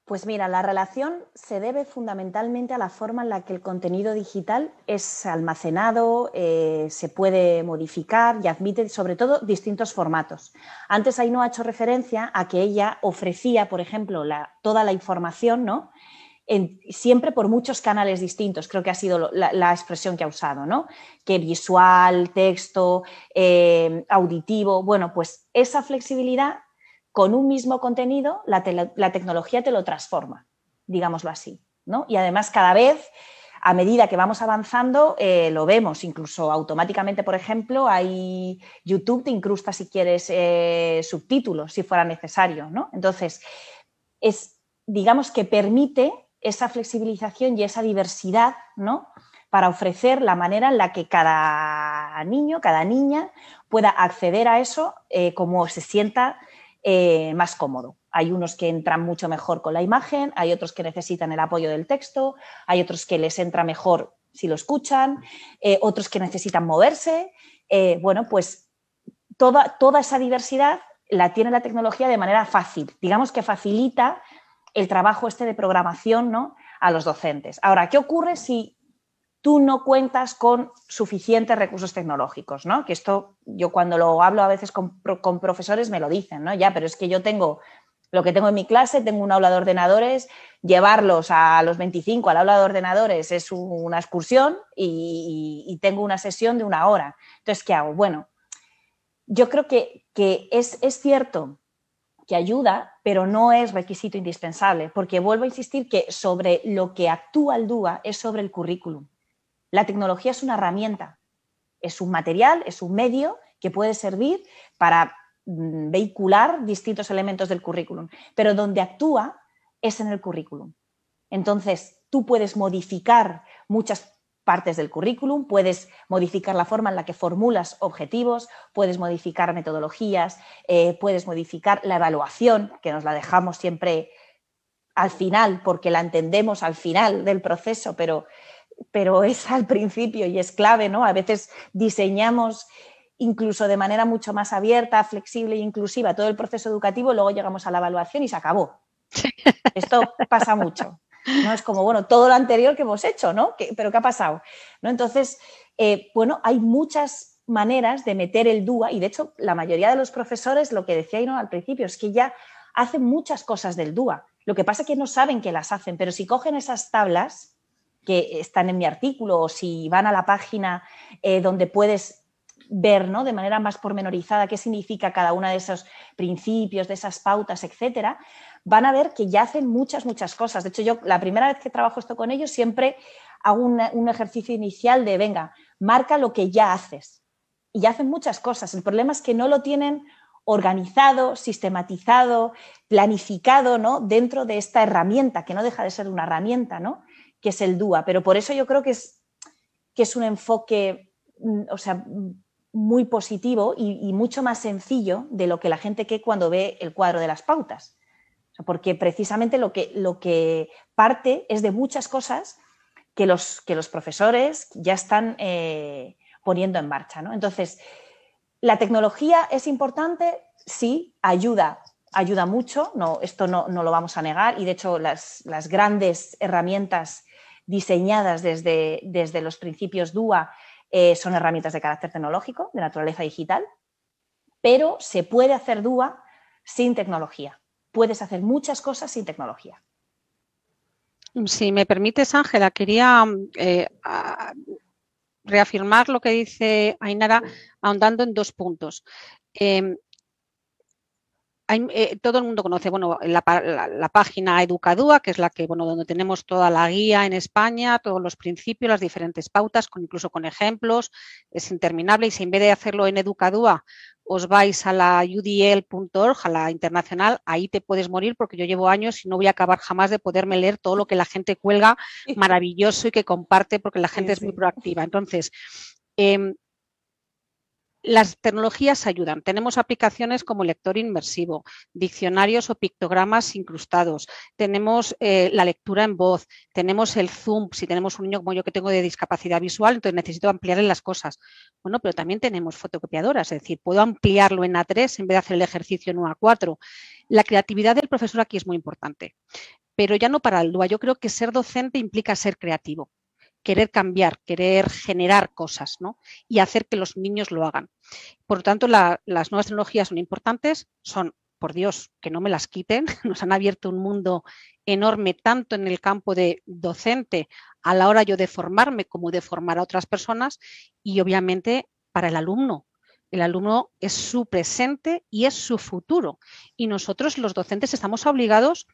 Pues mira, la relación se debe fundamentalmente a la forma en la que el contenido digital es almacenado, eh, se puede modificar y admite sobre todo distintos formatos. Antes ahí no ha hecho referencia a que ella ofrecía, por ejemplo, toda la información, ¿no? siempre por muchos canales distintos, creo que ha sido la, expresión que ha usado, ¿no? Que visual, texto, eh, auditivo, bueno, pues esa flexibilidad con un mismo contenido, la, tecnología te lo transforma, digámoslo así. ¿no? Y además cada vez, a medida que vamos avanzando, eh, lo vemos incluso automáticamente, por ejemplo, hay YouTube te incrusta si quieres eh, subtítulos, si fuera necesario. ¿no? Entonces, es, digamos que permite esa flexibilización y esa diversidad ¿no? para ofrecer la manera en la que cada niño, cada niña pueda acceder a eso eh, como se sienta eh, más cómodo. Hay unos que entran mucho mejor con la imagen, hay otros que necesitan el apoyo del texto, hay otros que les entra mejor si lo escuchan, eh, otros que necesitan moverse. Eh, bueno, pues toda, toda esa diversidad la tiene la tecnología de manera fácil. Digamos que facilita el trabajo este de programación ¿no? a los docentes. Ahora, ¿qué ocurre si tú no cuentas con suficientes recursos tecnológicos, ¿no? Que esto yo cuando lo hablo a veces con, profesores me lo dicen, ¿no? Ya, pero es que yo tengo lo que tengo en mi clase, tengo un aula de ordenadores, llevarlos a los 25 al aula de ordenadores es una excursión y, tengo una sesión de una hora. Entonces, ¿qué hago? Bueno, yo creo que, es, es, cierto que ayuda, pero no es requisito indispensable, porque vuelvo a insistir que sobre lo que actúa el DUA es sobre el currículum. La tecnología es una herramienta, es un material, es un medio que puede servir para mm, vehicular distintos elementos del currículum, pero donde actúa es en el currículum. Entonces, tú puedes modificar muchas partes del currículum, puedes modificar la forma en la que formulas objetivos, puedes modificar metodologías, eh, puedes modificar la evaluación, que nos la dejamos siempre al final, porque la entendemos al final del proceso, pero pero es al principio y es clave, ¿no? A veces diseñamos incluso de manera mucho más abierta, flexible e inclusiva todo el proceso educativo, luego llegamos a la evaluación y se acabó. Esto pasa mucho. ¿no? Es como, bueno, todo lo anterior que hemos hecho, ¿no? pero ¿qué ha pasado? ¿No? Entonces, eh, bueno, hay muchas maneras de meter el DUA y de hecho la mayoría de los profesores, lo que decía no al principio, es que ya hacen muchas cosas del DUA. Lo que pasa es que no saben que las hacen, pero si cogen esas tablas, que están en mi artículo o si van a la página eh, donde puedes ver ¿no? de manera más pormenorizada qué significa cada uno de esos principios, de esas pautas, etcétera, van a ver que ya hacen muchas, muchas cosas. De hecho, yo la primera vez que trabajo esto con ellos siempre hago un, un ejercicio inicial de, venga, marca lo que ya haces. Y ya hacen muchas cosas. El problema es que no lo tienen organizado, sistematizado, planificado, ¿no? Dentro de esta herramienta, que no deja de ser una herramienta, ¿no? que es el DUA. Pero por eso yo creo que es, que es un enfoque, mm, o sea, muy positivo y, mucho más sencillo de lo que la gente que cuando ve el cuadro de las pautas. porque precisamente lo que, lo que parte es de muchas cosas que los, que los profesores ya están eh, poniendo en marcha. Entonces, ¿la tecnología es importante? Sí, ayuda, ayuda mucho, no, esto no, lo vamos a negar y de hecho las, las grandes herramientas diseñadas desde, desde los principios DUA eh, son herramientas de carácter tecnológico, de naturaleza digital, pero se puede hacer DUA sin tecnología. Puedes hacer muchas cosas sin tecnología. Si me permites, Ángela, quería eh, reafirmar lo que dice Ainara ahondando en dos puntos. Em, eh, todo el mundo conoce bueno, la, página Educadúa, que es la que, bueno, donde tenemos toda la guía en España, todos los principios, las diferentes pautas, con, incluso con ejemplos, es interminable. Y si en vez de hacerlo en Educadúa, os vais a la udl.org, a la internacional, ahí te puedes morir porque yo llevo años y no voy a acabar jamás de poderme leer todo lo que la gente cuelga maravilloso y que comparte porque la gente es muy proactiva. Entonces, eh, las tecnologías ayudan. Tenemos aplicaciones como lector inmersivo, diccionarios o pictogramas incrustados. Tenemos eh, la lectura en voz, tenemos el zoom. Si tenemos un niño como yo que tengo de discapacidad visual, entonces necesito ampliarle las cosas. Bueno, pero también tenemos fotocopiadoras, es decir, puedo ampliarlo en A3 en vez de hacer el ejercicio en A4. La creatividad del profesor aquí es muy importante, pero ya no para el DUA. Yo creo que ser docente implica ser creativo querer cambiar, querer generar cosas ¿no? y hacer que los niños lo hagan. Por lo tanto, las nuevas tecnologías son importantes, son, por Dios, que no me las quiten, nos han abierto un mundo enorme tanto en el campo de docente a la hora yo de formarme como de formar a otras personas y obviamente para el alumno. El alumno es su presente y es su futuro. Y nosotros los docentes estamos obligados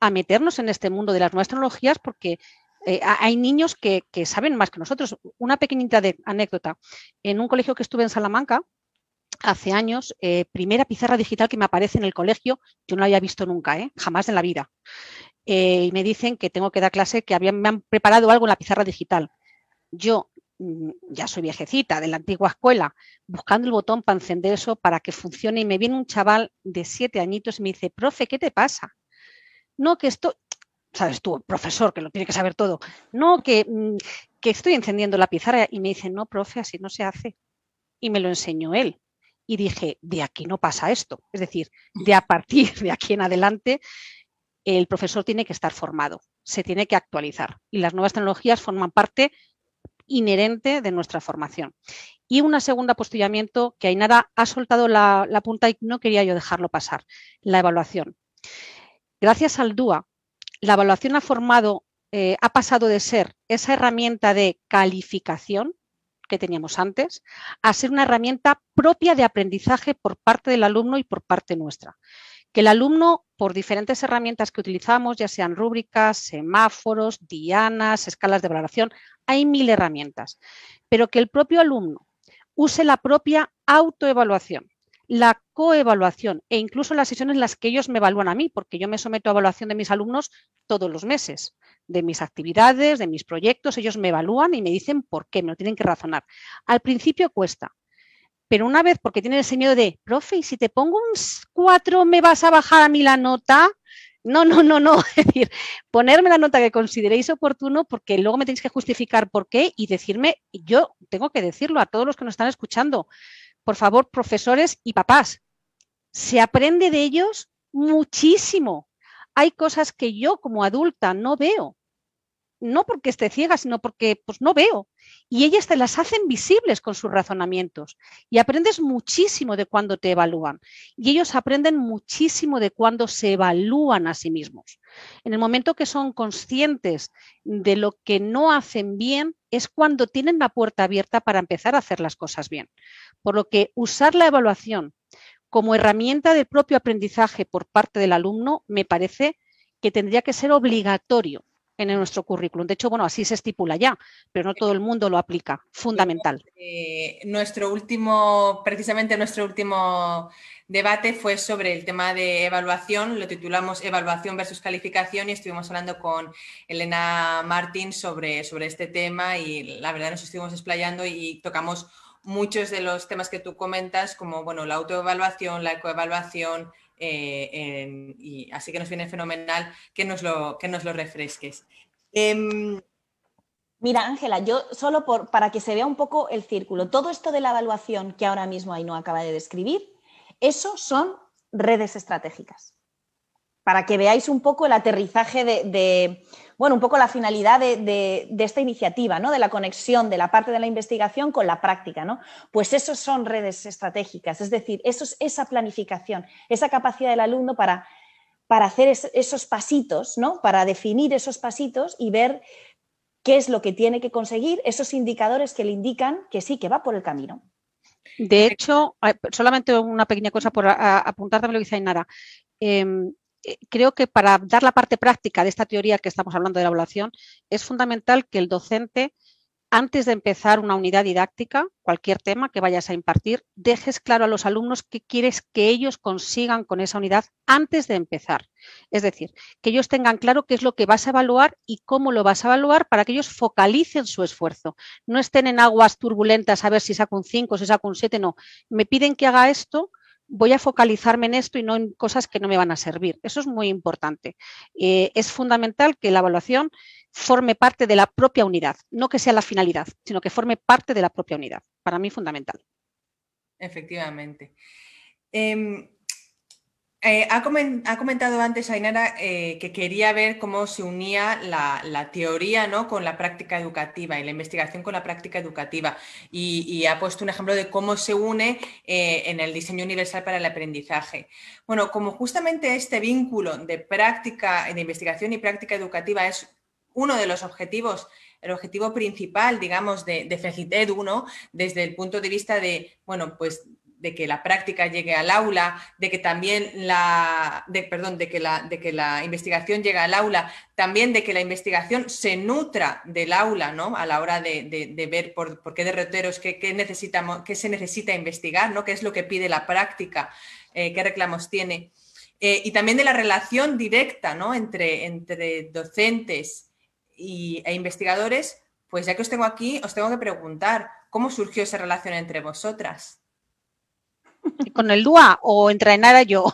a meternos en este mundo de las nuevas tecnologías porque eh, hay niños que, saben más que nosotros. Una pequeñita de, anécdota. En un colegio que estuve en Salamanca, hace años, eh, primera pizarra digital que me aparece en el colegio, yo no la había visto nunca, ¿eh? jamás en la vida. y me dicen que tengo que dar clase, que habían, me han preparado algo en la pizarra digital. Yo mm, ya soy viejecita de la antigua escuela, buscando el botón para encender eso para que funcione y me viene un chaval de siete añitos y me dice, profe, ¿qué te pasa? No, que esto, sabes tú, profesor, que lo tiene que saber todo. No, que, mm, estoy encendiendo la pizarra y me dicen, no, profe, así no se hace. Y me lo enseñó él. Y dije, de aquí no pasa esto. Es decir, de a partir de aquí en adelante, el profesor tiene que estar formado, se tiene que actualizar. Y las nuevas tecnologías forman parte inherente de nuestra formación. Y una segunda apostillamiento que nada, ha soltado la, la punta y no quería yo dejarlo pasar, la evaluación. Gracias al DUA, la evaluación ha formado, eh, ha pasado de ser esa herramienta de calificación que teníamos antes, a ser una herramienta propia de aprendizaje por parte del alumno y por parte nuestra. Que el alumno, por diferentes herramientas que utilizamos, ya sean rúbricas, semáforos, dianas, escalas de valoración, hay mil herramientas, pero que el propio alumno use la propia autoevaluación la coevaluación e incluso las sesiones en las que ellos me evalúan a mí, porque yo me someto a evaluación de mis alumnos todos los meses, de mis actividades, de mis proyectos, ellos me evalúan y me dicen por qué, me lo tienen que razonar. Al principio cuesta, pero una vez, porque tienen ese miedo de, profe, ¿y si te pongo un 4 me vas a bajar a mí la nota? No, no, no, no. Es decir, ponerme la nota que consideréis oportuno porque luego me tenéis que justificar por qué y decirme, yo tengo que decirlo a todos los que nos están escuchando por favor, profesores y papás, se aprende de ellos muchísimo. Hay cosas que yo como adulta no veo no porque esté ciega, sino porque pues, no veo. Y ellas te las hacen visibles con sus razonamientos. Y aprendes muchísimo de cuando te evalúan. Y ellos aprenden muchísimo de cuando se evalúan a sí mismos. En el momento que son conscientes de lo que no hacen bien, es cuando tienen la puerta abierta para empezar a hacer las cosas bien. Por lo que usar la evaluación como herramienta del propio aprendizaje por parte del alumno me parece que tendría que ser obligatorio en nuestro currículum. De hecho, bueno, así se estipula ya, pero no todo el mundo lo aplica. Fundamental. Eh, nuestro último, precisamente nuestro último debate fue sobre el tema de evaluación. Lo titulamos Evaluación versus calificación y estuvimos hablando con Elena Martín sobre, sobre este tema y la verdad nos estuvimos explayando y tocamos muchos de los temas que tú comentas, como bueno, la autoevaluación, la ecoevaluación, eh, y así que nos viene fenomenal que nos lo, que nos lo refresques. Em, mira, Ángela, yo solo por, para que se vea un poco el círculo, todo esto de la evaluación que ahora mismo no acaba de describir, eso son redes estratégicas. Para que veáis un poco el aterrizaje de bueno, un poco la finalidad de, esta iniciativa, ¿no? De la conexión de la parte de la investigación con la práctica, ¿no? Pues eso son redes estratégicas, es decir, eso es esa planificación, esa capacidad del alumno para, para hacer esos pasitos, ¿no? Para definir esos pasitos y ver qué es lo que tiene que conseguir, esos indicadores que le indican que sí, que va por el camino. De hecho, solamente una pequeña cosa por apuntar también lo dice eh, creo que para dar la parte práctica de esta teoría que estamos hablando de la evaluación, es fundamental que el docente, antes de empezar una unidad didáctica, cualquier tema que vayas a impartir, dejes claro a los alumnos qué quieres que ellos consigan con esa unidad antes de empezar. Es decir, que ellos tengan claro qué es lo que vas a evaluar y cómo lo vas a evaluar para que ellos focalicen su esfuerzo. No estén en aguas turbulentas a ver si saco un 5, si saco un 7, no. Me piden que haga esto voy a focalizarme en esto y no en cosas que no me van a servir. Eso es muy importante. Eh, es fundamental que la evaluación forme parte de la propia unidad, no que sea la finalidad, sino que forme parte de la propia unidad. Para mí fundamental. Efectivamente. Em, eh, ha, comentado antes Ainara eh, que quería ver cómo se unía la, teoría ¿no? con la práctica educativa y la investigación con la práctica educativa. Y, ha puesto un ejemplo de cómo se une eh, en el diseño universal para el aprendizaje. Bueno, como justamente este vínculo de práctica, de investigación y práctica educativa es uno de los objetivos el objetivo principal, digamos, de, de 1 Desde el punto de vista de, bueno, pues de que la práctica llegue al aula, de que también la, perdón, de que la, de que la investigación llegue al aula, también de que la investigación se nutra del aula, ¿no? A la hora de, ver por, qué derroteros, qué, qué, se necesita investigar, ¿no? Qué es lo que pide la práctica, eh, qué reclamos tiene. Eh, y también de la relación directa, ¿no? Entre, entre docentes e investigadores, pues ya que os tengo aquí, os tengo que preguntar, ¿cómo surgió esa relación entre vosotras? con el DUA o nada yo?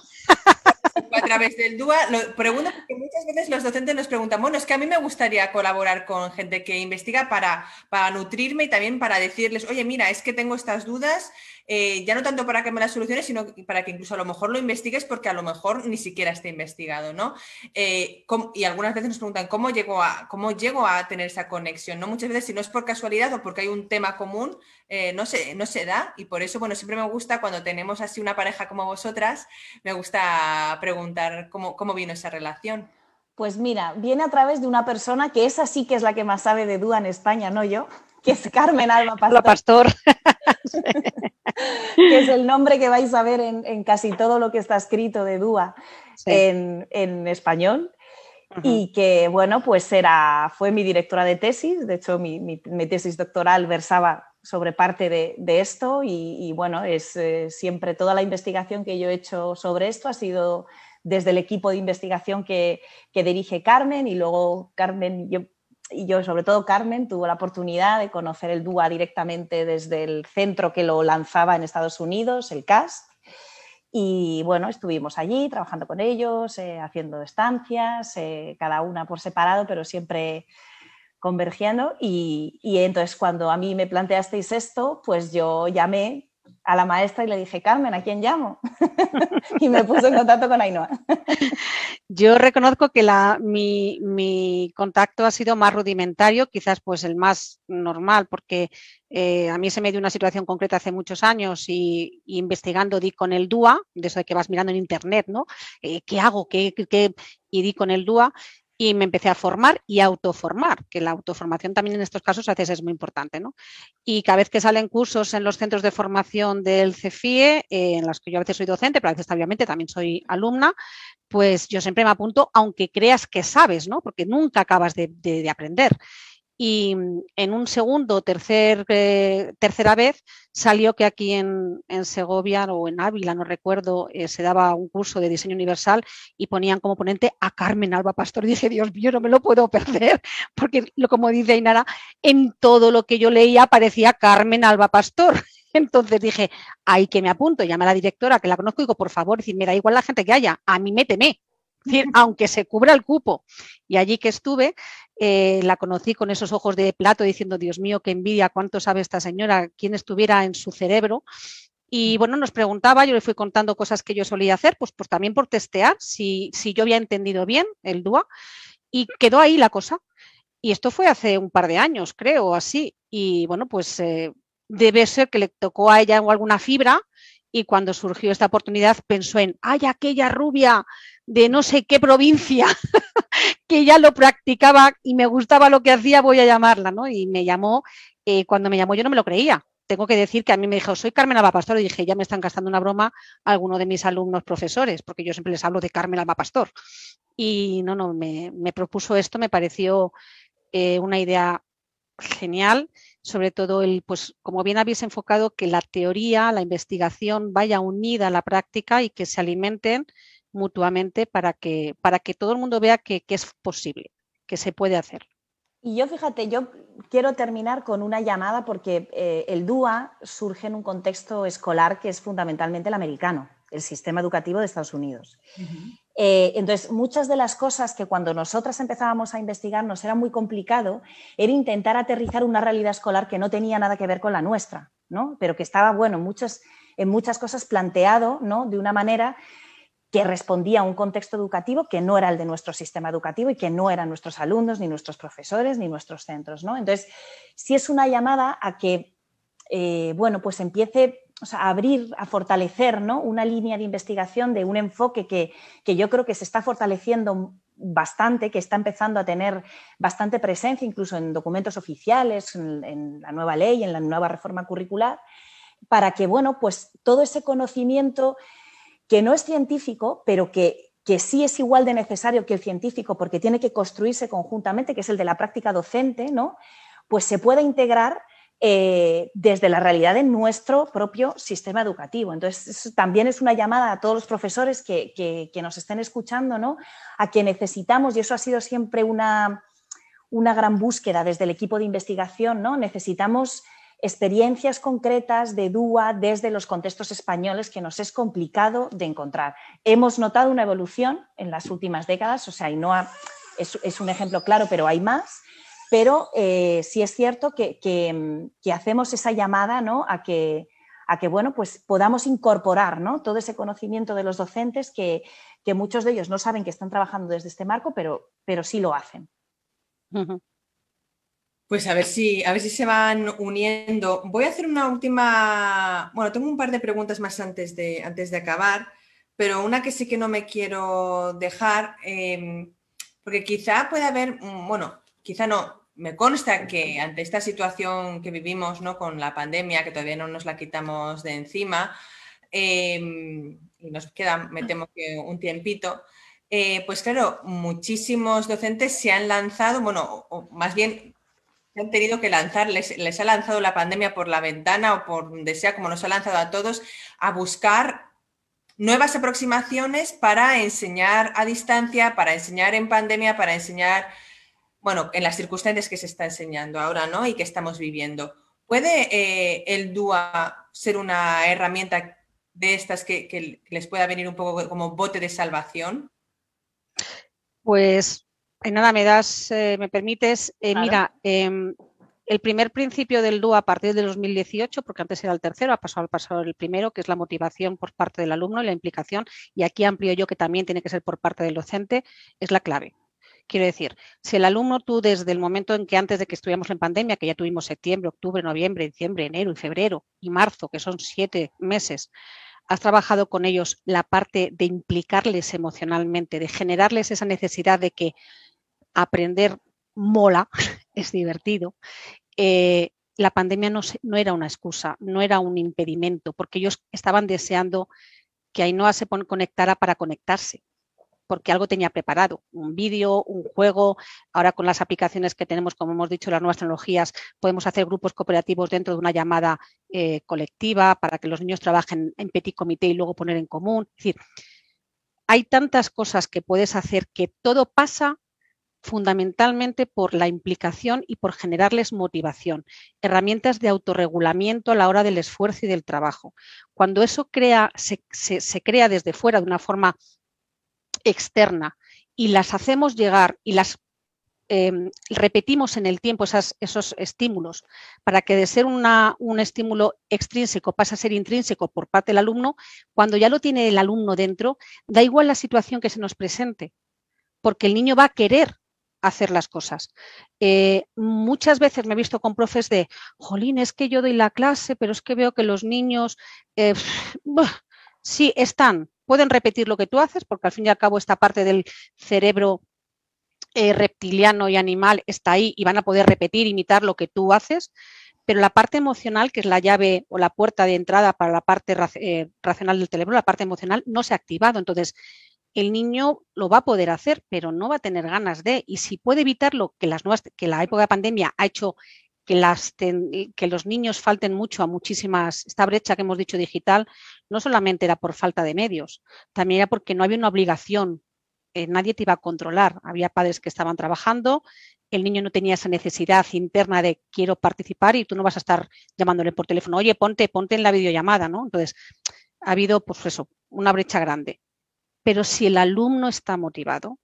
a través del DUA. pregunto porque muchas veces los docentes nos preguntan, bueno, es que a mí me gustaría colaborar con gente que investiga para, para nutrirme y también para decirles, oye, mira, es que tengo estas dudas, eh, ya no tanto para que me las soluciones, sino para que incluso a lo mejor lo investigues porque a lo mejor ni siquiera está investigado, ¿no? Eh, y algunas veces nos preguntan cómo llego a, cómo a tener esa conexión, ¿no? Muchas veces si no es por casualidad o porque hay un tema común, eh, no, se, da y por eso, siempre me gusta cuando tenemos así una pareja como vosotras, me gusta preguntar cómo, cómo vino esa relación. Pues mira, viene a través de una persona que esa sí que es la que más sabe de Dúa en España, no yo, que es Carmen Alba Pastor. Pastor. que es el nombre que vais a ver en, casi todo lo que está escrito de Dúa en, español. Y que, bueno, pues era, fue mi directora de tesis, de hecho mi, tesis doctoral versaba sobre parte de, esto y, bueno, es eh, siempre toda la investigación que yo he hecho sobre esto ha sido desde el equipo de investigación que, dirige Carmen y luego Carmen yo, y yo, sobre todo Carmen, tuvo la oportunidad de conocer el DUA directamente desde el centro que lo lanzaba en Estados Unidos, el CAST. Y bueno, estuvimos allí trabajando con ellos, eh, haciendo estancias, eh, cada una por separado, pero siempre convergiendo. Y, y, entonces cuando a mí me planteasteis esto, pues yo llamé a la maestra y le dije, Carmen, ¿a quién llamo? y me puso en contacto con Ainhoa. Yo reconozco que la, mi, contacto ha sido más rudimentario, quizás pues el más normal, porque eh, a mí se me dio una situación concreta hace muchos años y, investigando di con el DUA, de eso de que vas mirando en internet, ¿no? Eh, ¿Qué hago? qué, qué? Y di con el DUA y me empecé a formar y autoformar, que la autoformación también en estos casos a veces es muy importante. Y cada vez que salen cursos en los centros de formación del CEFIE, eh, en los que yo a veces soy docente, pero a veces obviamente también soy alumna, pues yo siempre me apunto, aunque creas que sabes, ¿no? porque nunca acabas de, de aprender y mm, en un segundo eh, tercera vez salió que aquí en, en, Segovia o en Ávila, no recuerdo, eh, se daba un curso de diseño universal y ponían como ponente a Carmen Alba Pastor. dije, Dios mío, no me lo puedo perder, porque como dice Inara, en todo lo que yo leía aparecía Carmen Alba Pastor. Entonces dije, ahí que me apunto, llama a la directora, que la conozco, y digo, por favor, decir, me da igual la gente que haya, a mí méteme, decir, aunque se cubra el cupo. Y allí que estuve, eh, la conocí con esos ojos de plato diciendo, Dios mío, qué envidia, cuánto sabe esta señora, quién estuviera en su cerebro. Y mm. bueno, nos preguntaba, yo le fui contando cosas que yo solía hacer, pues, pues también por testear si, yo había entendido bien el DUA. Y quedó ahí la cosa. Y esto fue hace un par de años, creo, así. Y bueno, pues eh, debe ser que le tocó a ella alguna fibra y cuando surgió esta oportunidad pensó en, ay, aquella rubia de no sé qué provincia que ya lo practicaba y me gustaba lo que hacía, voy a llamarla, ¿no? Y me llamó, eh, cuando me llamó yo no me lo creía. Tengo que decir que a mí me dijo, soy Carmen Alba Pastor, y dije, ya me están gastando una broma algunos alguno de mis alumnos profesores, porque yo siempre les hablo de Carmen Alba Pastor. Y no, no, me, propuso esto, me pareció eh, una idea genial, sobre todo el, pues como bien habéis enfocado, que la teoría, la investigación vaya unida a la práctica y que se alimenten mutuamente para que, para que todo el mundo vea que, es posible, que se puede hacer. Y yo fíjate, yo quiero terminar con una llamada porque eh, el DUA surge en un contexto escolar que es fundamentalmente el americano, el sistema educativo de Estados Unidos. Eh, entonces, muchas de las cosas que cuando nosotras empezábamos a investigar nos era muy complicado, era intentar aterrizar una realidad escolar que no tenía nada que ver con la nuestra, pero que estaba, bueno, muchas, en muchas cosas planteado ¿no? de una manera que respondía a un contexto educativo que no era el de nuestro sistema educativo y que no eran nuestros alumnos, ni nuestros profesores, ni nuestros centros. ¿no? Entonces, si es una llamada a que eh, bueno, pues empiece a abrir, a fortalecer ¿no? una línea de investigación de un enfoque que, yo creo que se está fortaleciendo bastante, que está empezando a tener bastante presencia incluso en documentos oficiales, en, en, la nueva ley, en la nueva reforma curricular, para que, bueno, pues todo ese conocimiento que no es científico, pero que, que sí es igual de necesario que el científico porque tiene que construirse conjuntamente, que es el de la práctica docente, ¿no? pues se pueda integrar eh, desde la realidad de nuestro propio sistema educativo. Entonces, también es una llamada a todos los profesores que, nos estén escuchando, A que necesitamos, y eso ha sido siempre una, una gran búsqueda desde el equipo de investigación, ¿no? Necesitamos experiencias concretas de DUA desde los contextos españoles que nos es complicado de encontrar. Hemos notado una evolución en las últimas décadas, o sea, es, un ejemplo claro, pero hay más, pero eh, sí es cierto que, hacemos esa llamada ¿no? a que a que bueno, pues podamos incorporar todo ese conocimiento de los docentes que, muchos de ellos no saben que están trabajando desde este marco, pero, sí lo hacen. Pues a ver si, a ver si se van uniendo. Voy a hacer una última. Bueno, tengo un par de preguntas más antes de, antes de acabar, pero una que sí que no me quiero dejar, em, porque quizá puede haber, mm, bueno, quizá no. Me consta que ante esta situación que vivimos ¿no? con la pandemia, que todavía no nos la quitamos de encima, em, y nos queda, me temo un tiempito, eh, pues claro, muchísimos docentes se han lanzado, bueno, más bien han tenido que lanzar, les, ha lanzado la pandemia por la ventana o por donde sea, como nos ha lanzado a todos, a buscar nuevas aproximaciones para enseñar a distancia, para enseñar en pandemia, para enseñar, bueno, en las circunstancias que se está enseñando ahora, ¿no? Y que estamos viviendo. ¿Puede eh, el DUA ser una herramienta de estas que, que les pueda venir un poco como bote de salvación? Pues eh, nada, me das, eh, me permites. Eh, mira, em, el primer principio del DUA a partir de 2018, porque antes era el tercero, ha pasado al pasado el primero, que es la motivación por parte del alumno y la implicación, y aquí amplio yo que también tiene que ser por parte del docente, es la clave. Quiero decir, si el alumno tú desde el momento en que antes de que estuviéramos en pandemia, que ya tuvimos septiembre, octubre, noviembre, diciembre, enero y febrero y marzo, que son siete meses, has trabajado con ellos la parte de implicarles emocionalmente, de generarles esa necesidad de que aprender mola, es divertido. Eh, la pandemia no, era una excusa, no era un impedimento, porque ellos estaban deseando que Ainhoa se conectara para conectarse, porque algo tenía preparado, un vídeo, un juego. Ahora con las aplicaciones que tenemos, como hemos dicho, las nuevas tecnologías, podemos hacer grupos cooperativos dentro de una llamada eh, colectiva para que los niños trabajen en petit comité y luego poner en común. Es decir, hay tantas cosas que puedes hacer que todo pasa fundamentalmente por la implicación y por generarles motivación, herramientas de autorregulamiento a la hora del esfuerzo y del trabajo. Cuando eso crea, se, crea desde fuera de una forma externa y las hacemos llegar y las em, repetimos en el tiempo esos estímulos para que de ser un estímulo extrínseco pase a ser intrínseco por parte del alumno, cuando ya lo tiene el alumno dentro, da igual la situación que se nos presente, porque el niño va a querer hacer las cosas. Eh, muchas veces me he visto con profes de, jolín, es que yo doy la clase, pero es que veo que los niños, eh, sí, están, pueden repetir lo que tú haces, porque al fin y al cabo esta parte del cerebro eh, reptiliano y animal está ahí y van a poder repetir, imitar lo que tú haces, pero la parte emocional, que es la llave o la puerta de entrada para la parte racional del cerebro, la parte emocional, no se ha activado. Entonces, el niño lo va a poder hacer, pero no va a tener ganas de. Y si puede evitarlo, que, las nuevas, que la época de pandemia ha hecho que, los niños falten mucho a muchísimas, esta brecha que hemos dicho digital, no solamente era por falta de medios, también era porque no había una obligación, eh, nadie te iba a controlar, había padres que estaban trabajando, el niño no tenía esa necesidad interna de quiero participar y tú no vas a estar llamándole por teléfono, oye, ponte, ponte en la videollamada, ¿no? Entonces, ha habido, pues eso, una brecha grande. Pero si el alumno está motivado,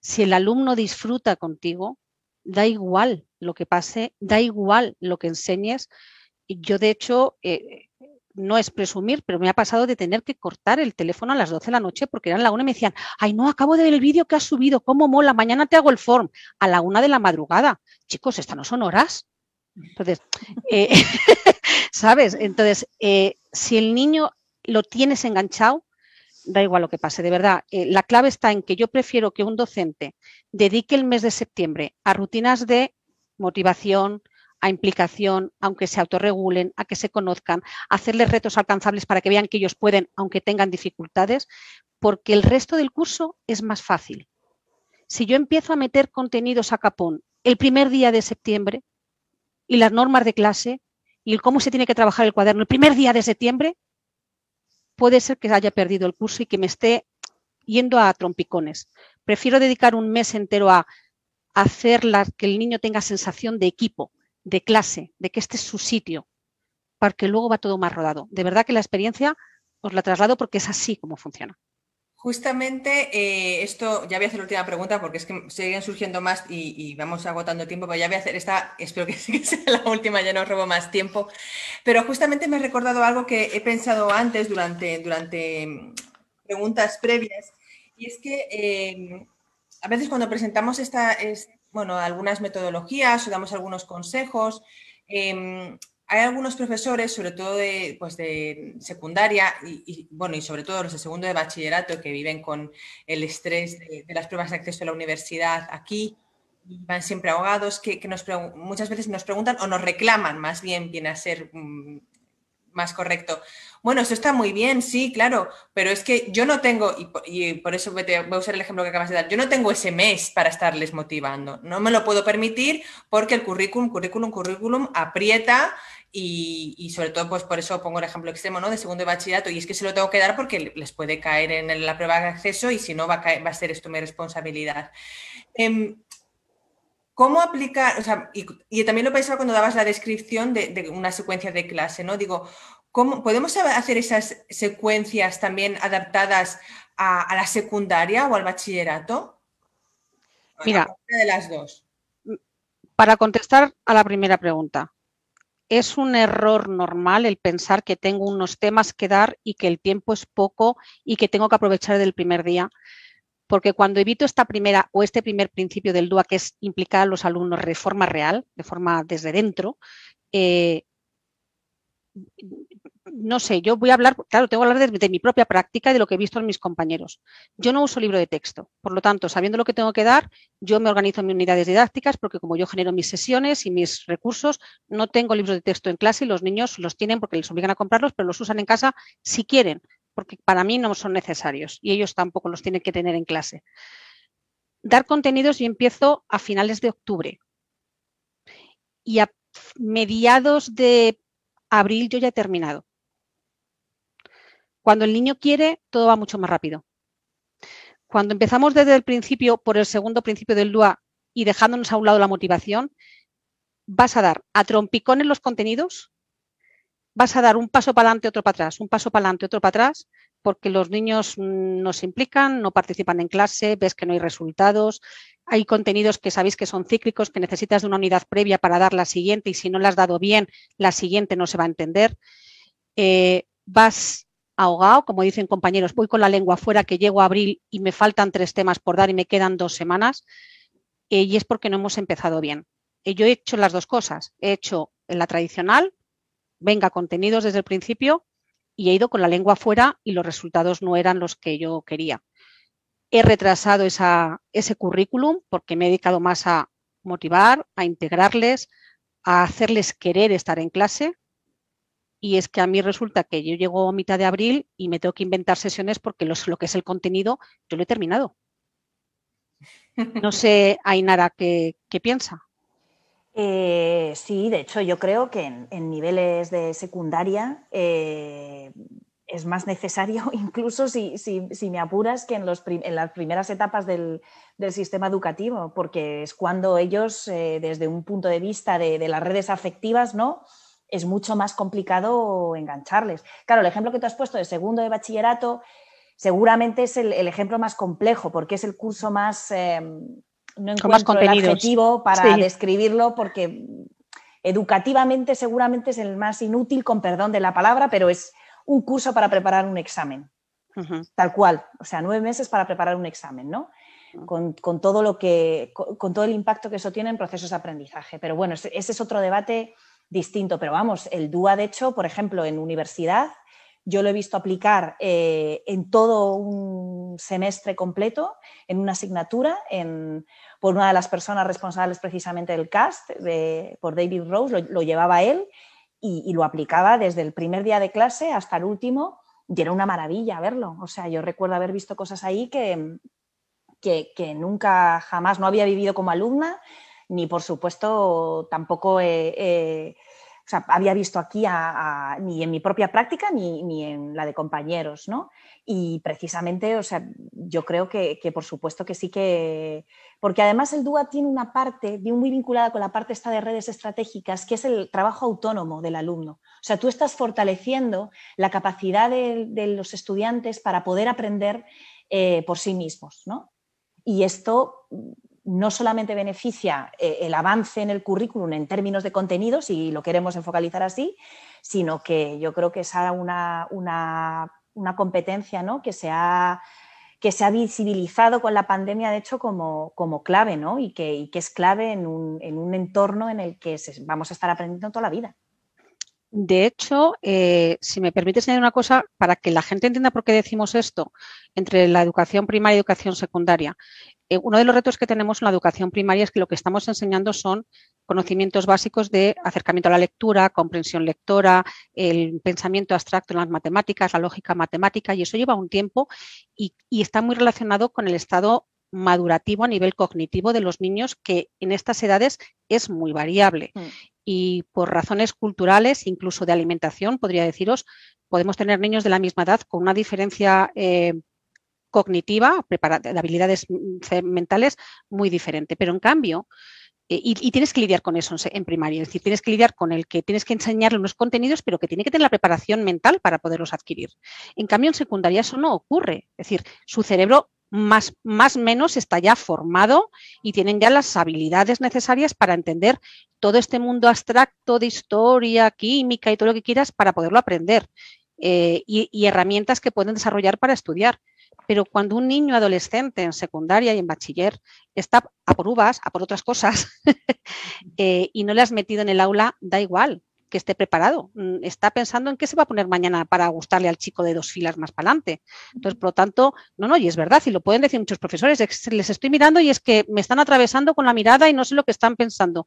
si el alumno disfruta contigo, da igual lo que pase, da igual lo que enseñes. Yo, de hecho, eh, no es presumir, pero me ha pasado de tener que cortar el teléfono a las 12 de la noche porque eran la una y me decían, ay, no, acabo de ver el vídeo que has subido, cómo mola, mañana te hago el form a la una de la madrugada. Chicos, estas no son horas. Entonces, eh, ¿sabes? Entonces, eh, si el niño lo tienes enganchado, da igual lo que pase, de verdad. Eh, la clave está en que yo prefiero que un docente dedique el mes de septiembre a rutinas de motivación, a implicación, aunque se autorregulen, a que se conozcan, a hacerles retos alcanzables para que vean que ellos pueden, aunque tengan dificultades, porque el resto del curso es más fácil. Si yo empiezo a meter contenidos a capón el primer día de septiembre y las normas de clase y el cómo se tiene que trabajar el cuaderno el primer día de septiembre, puede ser que haya perdido el curso y que me esté yendo a trompicones. Prefiero dedicar un mes entero a hacer que el niño tenga sensación de equipo, de clase, de que este es su sitio, para que luego va todo más rodado. De verdad que la experiencia os la traslado porque es así como funciona. Justamente eh, esto, ya voy a hacer la última pregunta porque es que siguen surgiendo más y, vamos agotando tiempo, pero ya voy a hacer esta, espero que, sea la última, ya no robo más tiempo. Pero justamente me he recordado algo que he pensado antes durante, durante mm, preguntas previas y es que eh, a veces cuando presentamos esta, es, bueno, algunas metodologías o damos algunos consejos, em, hay algunos profesores, sobre todo de, pues, secundaria y, bueno, y sobre todo los de segundo de bachillerato que viven con el estrés de, las pruebas de acceso a la universidad aquí, van siempre ahogados, que, que nos muchas veces nos preguntan o nos reclaman, más bien viene a ser mm, más correcto. Bueno, eso está muy bien, sí, claro, pero es que yo no tengo, y por, y por eso voy a usar el ejemplo que acabas de dar, yo no tengo ese mes para estarles motivando, no me lo puedo permitir porque el currículum, currículum, currículum aprieta y, sobre todo, pues por eso pongo el ejemplo extremo, ¿no? De segundo de bachillerato. Y es que se lo tengo que dar porque les puede caer en la prueba de acceso y si no, va a, ser esto mi responsabilidad. Em, ¿Cómo aplicar? y, también lo pensaba cuando dabas la descripción de, una secuencia de clase, ¿no? Digo, ¿Cómo podemos hacer esas secuencias también adaptadas a, a la secundaria o al bachillerato? Mira, de las dos. Mm, para contestar a la primera pregunta, es un error normal el pensar que tengo unos temas que dar y que el tiempo es poco y que tengo que aprovechar del primer día. Porque cuando evito esta primera o este primer principio del DUA, que es implicar a los alumnos de forma real, de forma desde dentro, eh, no sé, yo voy a hablar, claro, tengo que hablar de, mi propia práctica y de lo que he visto en mis compañeros. Yo no uso libro de texto, por lo tanto, sabiendo lo que tengo que dar, yo me organizo en mis unidades didácticas porque como yo genero mis sesiones y mis recursos, no tengo libros de texto en clase y los niños los tienen porque les obligan a comprarlos, pero los usan en casa si quieren, porque para mí no son necesarios y ellos tampoco los tienen que tener en clase. Dar contenidos yo empiezo a finales de octubre y a mediados de abril yo ya he terminado cuando el niño quiere, todo va mucho más rápido. Cuando empezamos desde el principio, por el segundo principio del DUA y dejándonos a un lado la motivación, vas a dar a trompicones los contenidos, vas a dar un paso para adelante, otro para atrás, un paso para adelante, otro para atrás, porque los niños mm, no se implican, no participan en clase, ves que no hay resultados, hay contenidos que sabéis que son cíclicos, que necesitas de una unidad previa para dar la siguiente y si no la has dado bien, la siguiente no se va a entender. Eh, vas ahogado, como dicen compañeros, voy con la lengua fuera que llego a abril y me faltan tres temas por dar y me quedan dos semanas, eh, y es porque no hemos empezado bien. Eh, yo he hecho las dos cosas, he hecho en la tradicional, venga, contenidos desde el principio, y he ido con la lengua fuera y los resultados no eran los que yo quería. He retrasado esa, ese currículum porque me he dedicado más a motivar, a integrarles, a hacerles querer estar en clase, y es que a mí resulta que yo llego a mitad de abril y me tengo que inventar sesiones porque lo que es el contenido, yo lo he terminado. No sé, hay nada que piensa? Eh, sí, de hecho, yo creo que en, niveles de secundaria eh, es más necesario, incluso si, me apuras, que en, en las primeras etapas del, sistema educativo, porque es cuando ellos, eh, desde un punto de vista de las redes afectivas, ¿no? es mucho más complicado engancharles. Claro, el ejemplo que tú has puesto de segundo de bachillerato seguramente es el, ejemplo más complejo porque es el curso más... Em, no encuentro el adjetivo para describirlo porque educativamente seguramente es el más inútil, con perdón de la palabra, pero es un curso para preparar un examen, tal cual, o sea, nueve meses para preparar un examen, ¿no? Con, todo lo que, con, todo el impacto que eso tiene en procesos de aprendizaje. Pero bueno, ese es otro debate distinto. Pero vamos, el DUA, de hecho, por ejemplo, en universidad, yo lo he visto aplicar eh, en todo un semestre completo, en una asignatura, por una de las personas responsables precisamente del cast, por David Rose, lo, llevaba él y, lo aplicaba desde el primer día de clase hasta el último, y era una maravilla verlo. O sea, yo recuerdo haber visto cosas ahí que, que nunca jamás no había vivido como alumna, ni por supuesto tampoco había visto aquí ni en mi propia práctica ni, en la de compañeros, ¿no? Y precisamente, o sea, yo creo que, por supuesto que sí que, porque además el DUA tiene una parte muy vinculada con la parte esta de redes estratégicas, que es el trabajo autónomo del alumno. O sea, tú estás fortaleciendo la capacidad de, los estudiantes para poder aprender eh, por sí mismos, ¿no? Y esto no solamente beneficia eh, el avance en el currículum en términos de contenido, si lo queremos enfocalizar así, sino que yo creo que es una, una, competencia ¿no? que, se ha, que se ha visibilizado con la pandemia, de hecho, como, como clave ¿no? y, que, que es clave en un, entorno en el que vamos a estar aprendiendo toda la vida. De hecho, eh, si me permites añadir una cosa, para que la gente entienda por qué decimos esto, entre la educación primaria y educación secundaria, eh, uno de los retos que tenemos en la educación primaria es que lo que estamos enseñando son conocimientos básicos de acercamiento a la lectura, comprensión lectora, el pensamiento abstracto en las matemáticas, la lógica matemática, y eso lleva un tiempo y, está muy relacionado con el estado madurativo a nivel cognitivo de los niños que en estas edades es muy variable. Mm. Y por razones culturales, incluso de alimentación, podría deciros, podemos tener niños de la misma edad con una diferencia eh, cognitiva, de habilidades mm, mentales muy diferente. Pero en cambio, eh, y, tienes que lidiar con eso en primaria, es decir, tienes que lidiar con el que tienes que enseñarle unos contenidos, pero que tiene que tener la preparación mental para poderlos adquirir. En cambio, en secundaria eso no ocurre, es decir, su cerebro más más menos está ya formado y tienen ya las habilidades necesarias para entender todo este mundo abstracto de historia, química y todo lo que quieras para poderlo aprender eh, y herramientas que pueden desarrollar para estudiar. Pero cuando un niño adolescente en secundaria y en bachiller está a por uvas, a por otras cosas, eh, y no le has metido en el aula, da igual que esté preparado. Mm, está pensando en qué se va a poner mañana para gustarle al chico de dos filas más para adelante. Entonces, por lo tanto, no, no, y es verdad, y lo pueden decir muchos profesores, les estoy mirando y es que me están atravesando con la mirada y no sé lo que están pensando.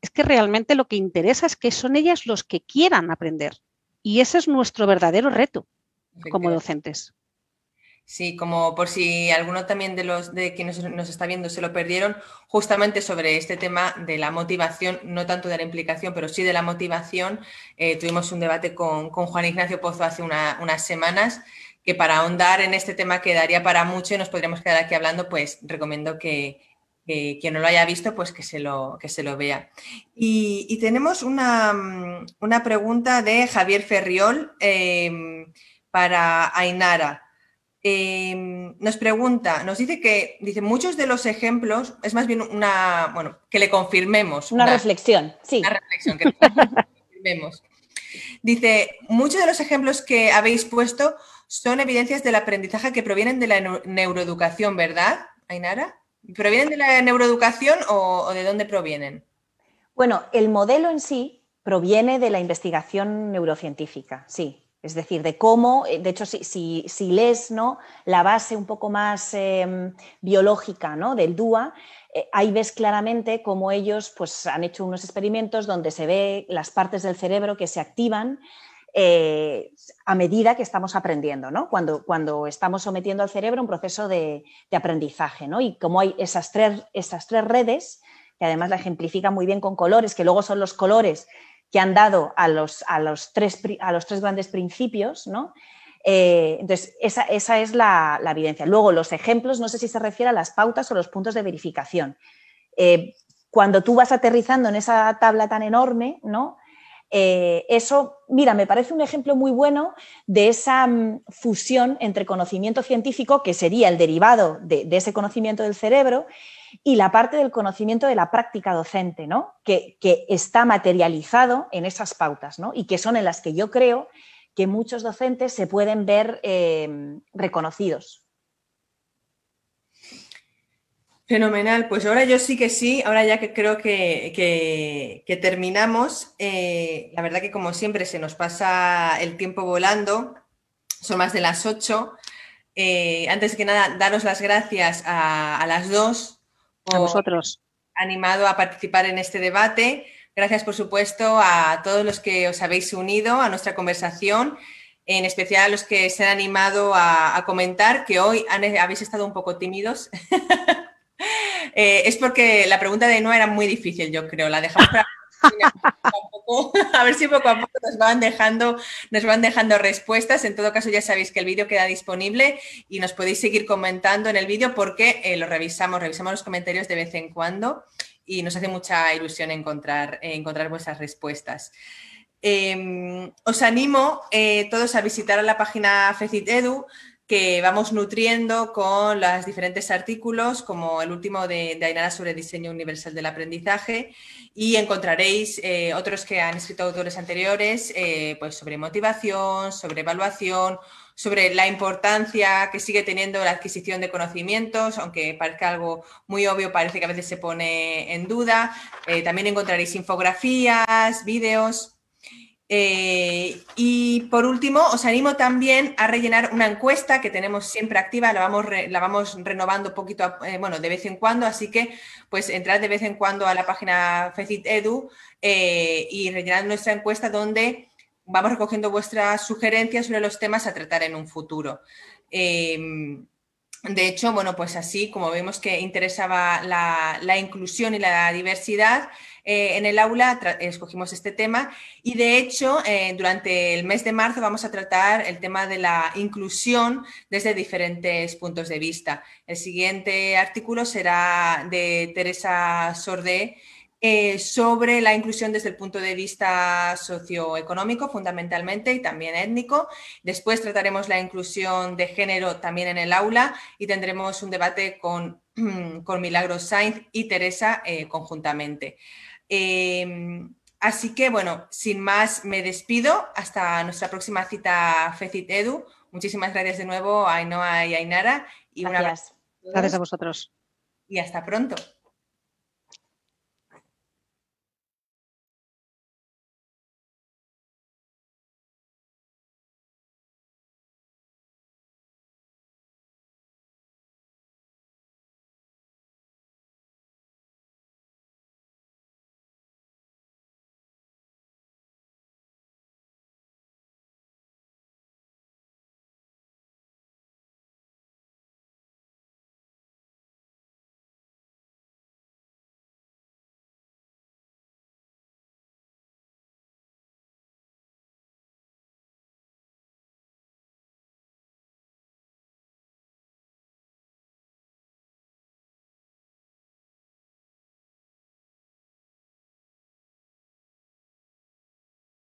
Es que realmente lo que interesa es que son ellas los que quieran aprender. Y ese es nuestro verdadero reto como docentes. Sí, como por si alguno también de los de quienes nos está viendo se lo perdieron, justamente sobre este tema de la motivación, no tanto de la implicación, pero sí de la motivación, eh, tuvimos un debate con, Juan Ignacio Pozo hace unas semanas que para ahondar en este tema quedaría para mucho y nos podríamos quedar aquí hablando, pues recomiendo que, quien no lo haya visto, pues que se lo, que se lo vea. Y, tenemos una, pregunta de Javier Ferriol eh, para Ainara. Em, nos pregunta, nos dice que, dice, muchos de los ejemplos, es más bien una, bueno, que le confirmemos. Una, reflexión, sí. Una reflexión que le confirmemos. Dice, muchos de los ejemplos que habéis puesto son evidencias del aprendizaje que provienen de la neuroeducación, ¿verdad, Ainara? ¿Provienen de la neuroeducación o de dónde provienen? Bueno, el modelo en sí proviene de la investigación neurocientífica, sí. Es decir, de cómo, eh, de hecho, si, lees ¿no? la base un poco más em, biológica ¿no? del DUA, eh, ahí ves claramente cómo ellos pues, han hecho unos experimentos donde se ve las partes del cerebro que se activan eh, a medida que estamos aprendiendo, cuando, estamos sometiendo al cerebro a un proceso de, aprendizaje. Y cómo hay esas tres, esas tres redes, que además la ejemplifica muy bien con colores, que luego son los colores que han dado a los, a los, tres, a los tres grandes principios, ¿no? Eh, entonces, esa, es la, evidencia. Luego, los ejemplos, no sé si se refiere a las pautas o los puntos de verificación. Eh, cuando tú vas aterrizando en esa tabla tan enorme, ¿no? Eh, eso, mira, me parece un ejemplo muy bueno de esa mm, fusión entre conocimiento científico, que sería el derivado de, ese conocimiento del cerebro, y la parte del conocimiento de la práctica docente, ¿no? que, está materializado en esas pautas ¿no? y que son en las que yo creo que muchos docentes se pueden ver eh, reconocidos. Fenomenal, pues ahora yo sí que sí, ahora ya que creo que, terminamos, eh, la verdad que como siempre se nos pasa el tiempo volando, son más de las 8. Eh, antes que nada, daros las gracias a, a las dos a vosotros. animado a participar en este debate. Gracias, por supuesto, a todos los que os habéis unido a nuestra conversación, en especial a los que se han animado a, comentar, que hoy habéis estado un poco tímidos. Eh, es porque la pregunta de no era muy difícil, yo creo. La dejamos para a ver si poco a poco nos van dejando, nos van dejando respuestas. En todo caso, ya sabéis que el vídeo queda disponible y nos podéis seguir comentando en el vídeo porque eh, lo revisamos, revisamos los comentarios de vez en cuando y nos hace mucha ilusión encontrar, eh, encontrar vuestras respuestas. Em, os animo eh, todos a visitar la página fecit que vamos nutriendo con los diferentes artículos, como el último de, Ainara sobre diseño universal del aprendizaje, y encontraréis eh, otros que han escrito autores anteriores eh, pues sobre motivación, sobre evaluación, sobre la importancia que sigue teniendo la adquisición de conocimientos, aunque parezca algo muy obvio, parece que a veces se pone en duda. Eh, también encontraréis infografías, vídeos. Eh, y por último, os animo también a rellenar una encuesta que tenemos siempre activa, la vamos, la vamos renovando poquito, eh, bueno, de vez en cuando, así que pues entrad de vez en cuando a la página FECIT-EDU eh, y rellenad nuestra encuesta donde vamos recogiendo vuestras sugerencias sobre los temas a tratar en un futuro. Em, de hecho, bueno, pues así como vemos que interesaba la, inclusión y la diversidad, eh, en el aula escogimos este tema y de hecho eh, durante el mes de marzo vamos a tratar el tema de la inclusión desde diferentes puntos de vista. El siguiente artículo será de Teresa Sordé. Eh, sobre la inclusión desde el punto de vista socioeconómico fundamentalmente y también étnico. Después trataremos la inclusión de género también en el aula y tendremos un debate con, con Milagros Sainz y Teresa conjuntamente. Em, así que bueno, sin más me despido. Hasta nuestra próxima cita FECIT Edu. Muchísimas gracias de nuevo a Ainhoa y a Ainara. Y un Una... Gracias a vosotros. Y hasta pronto.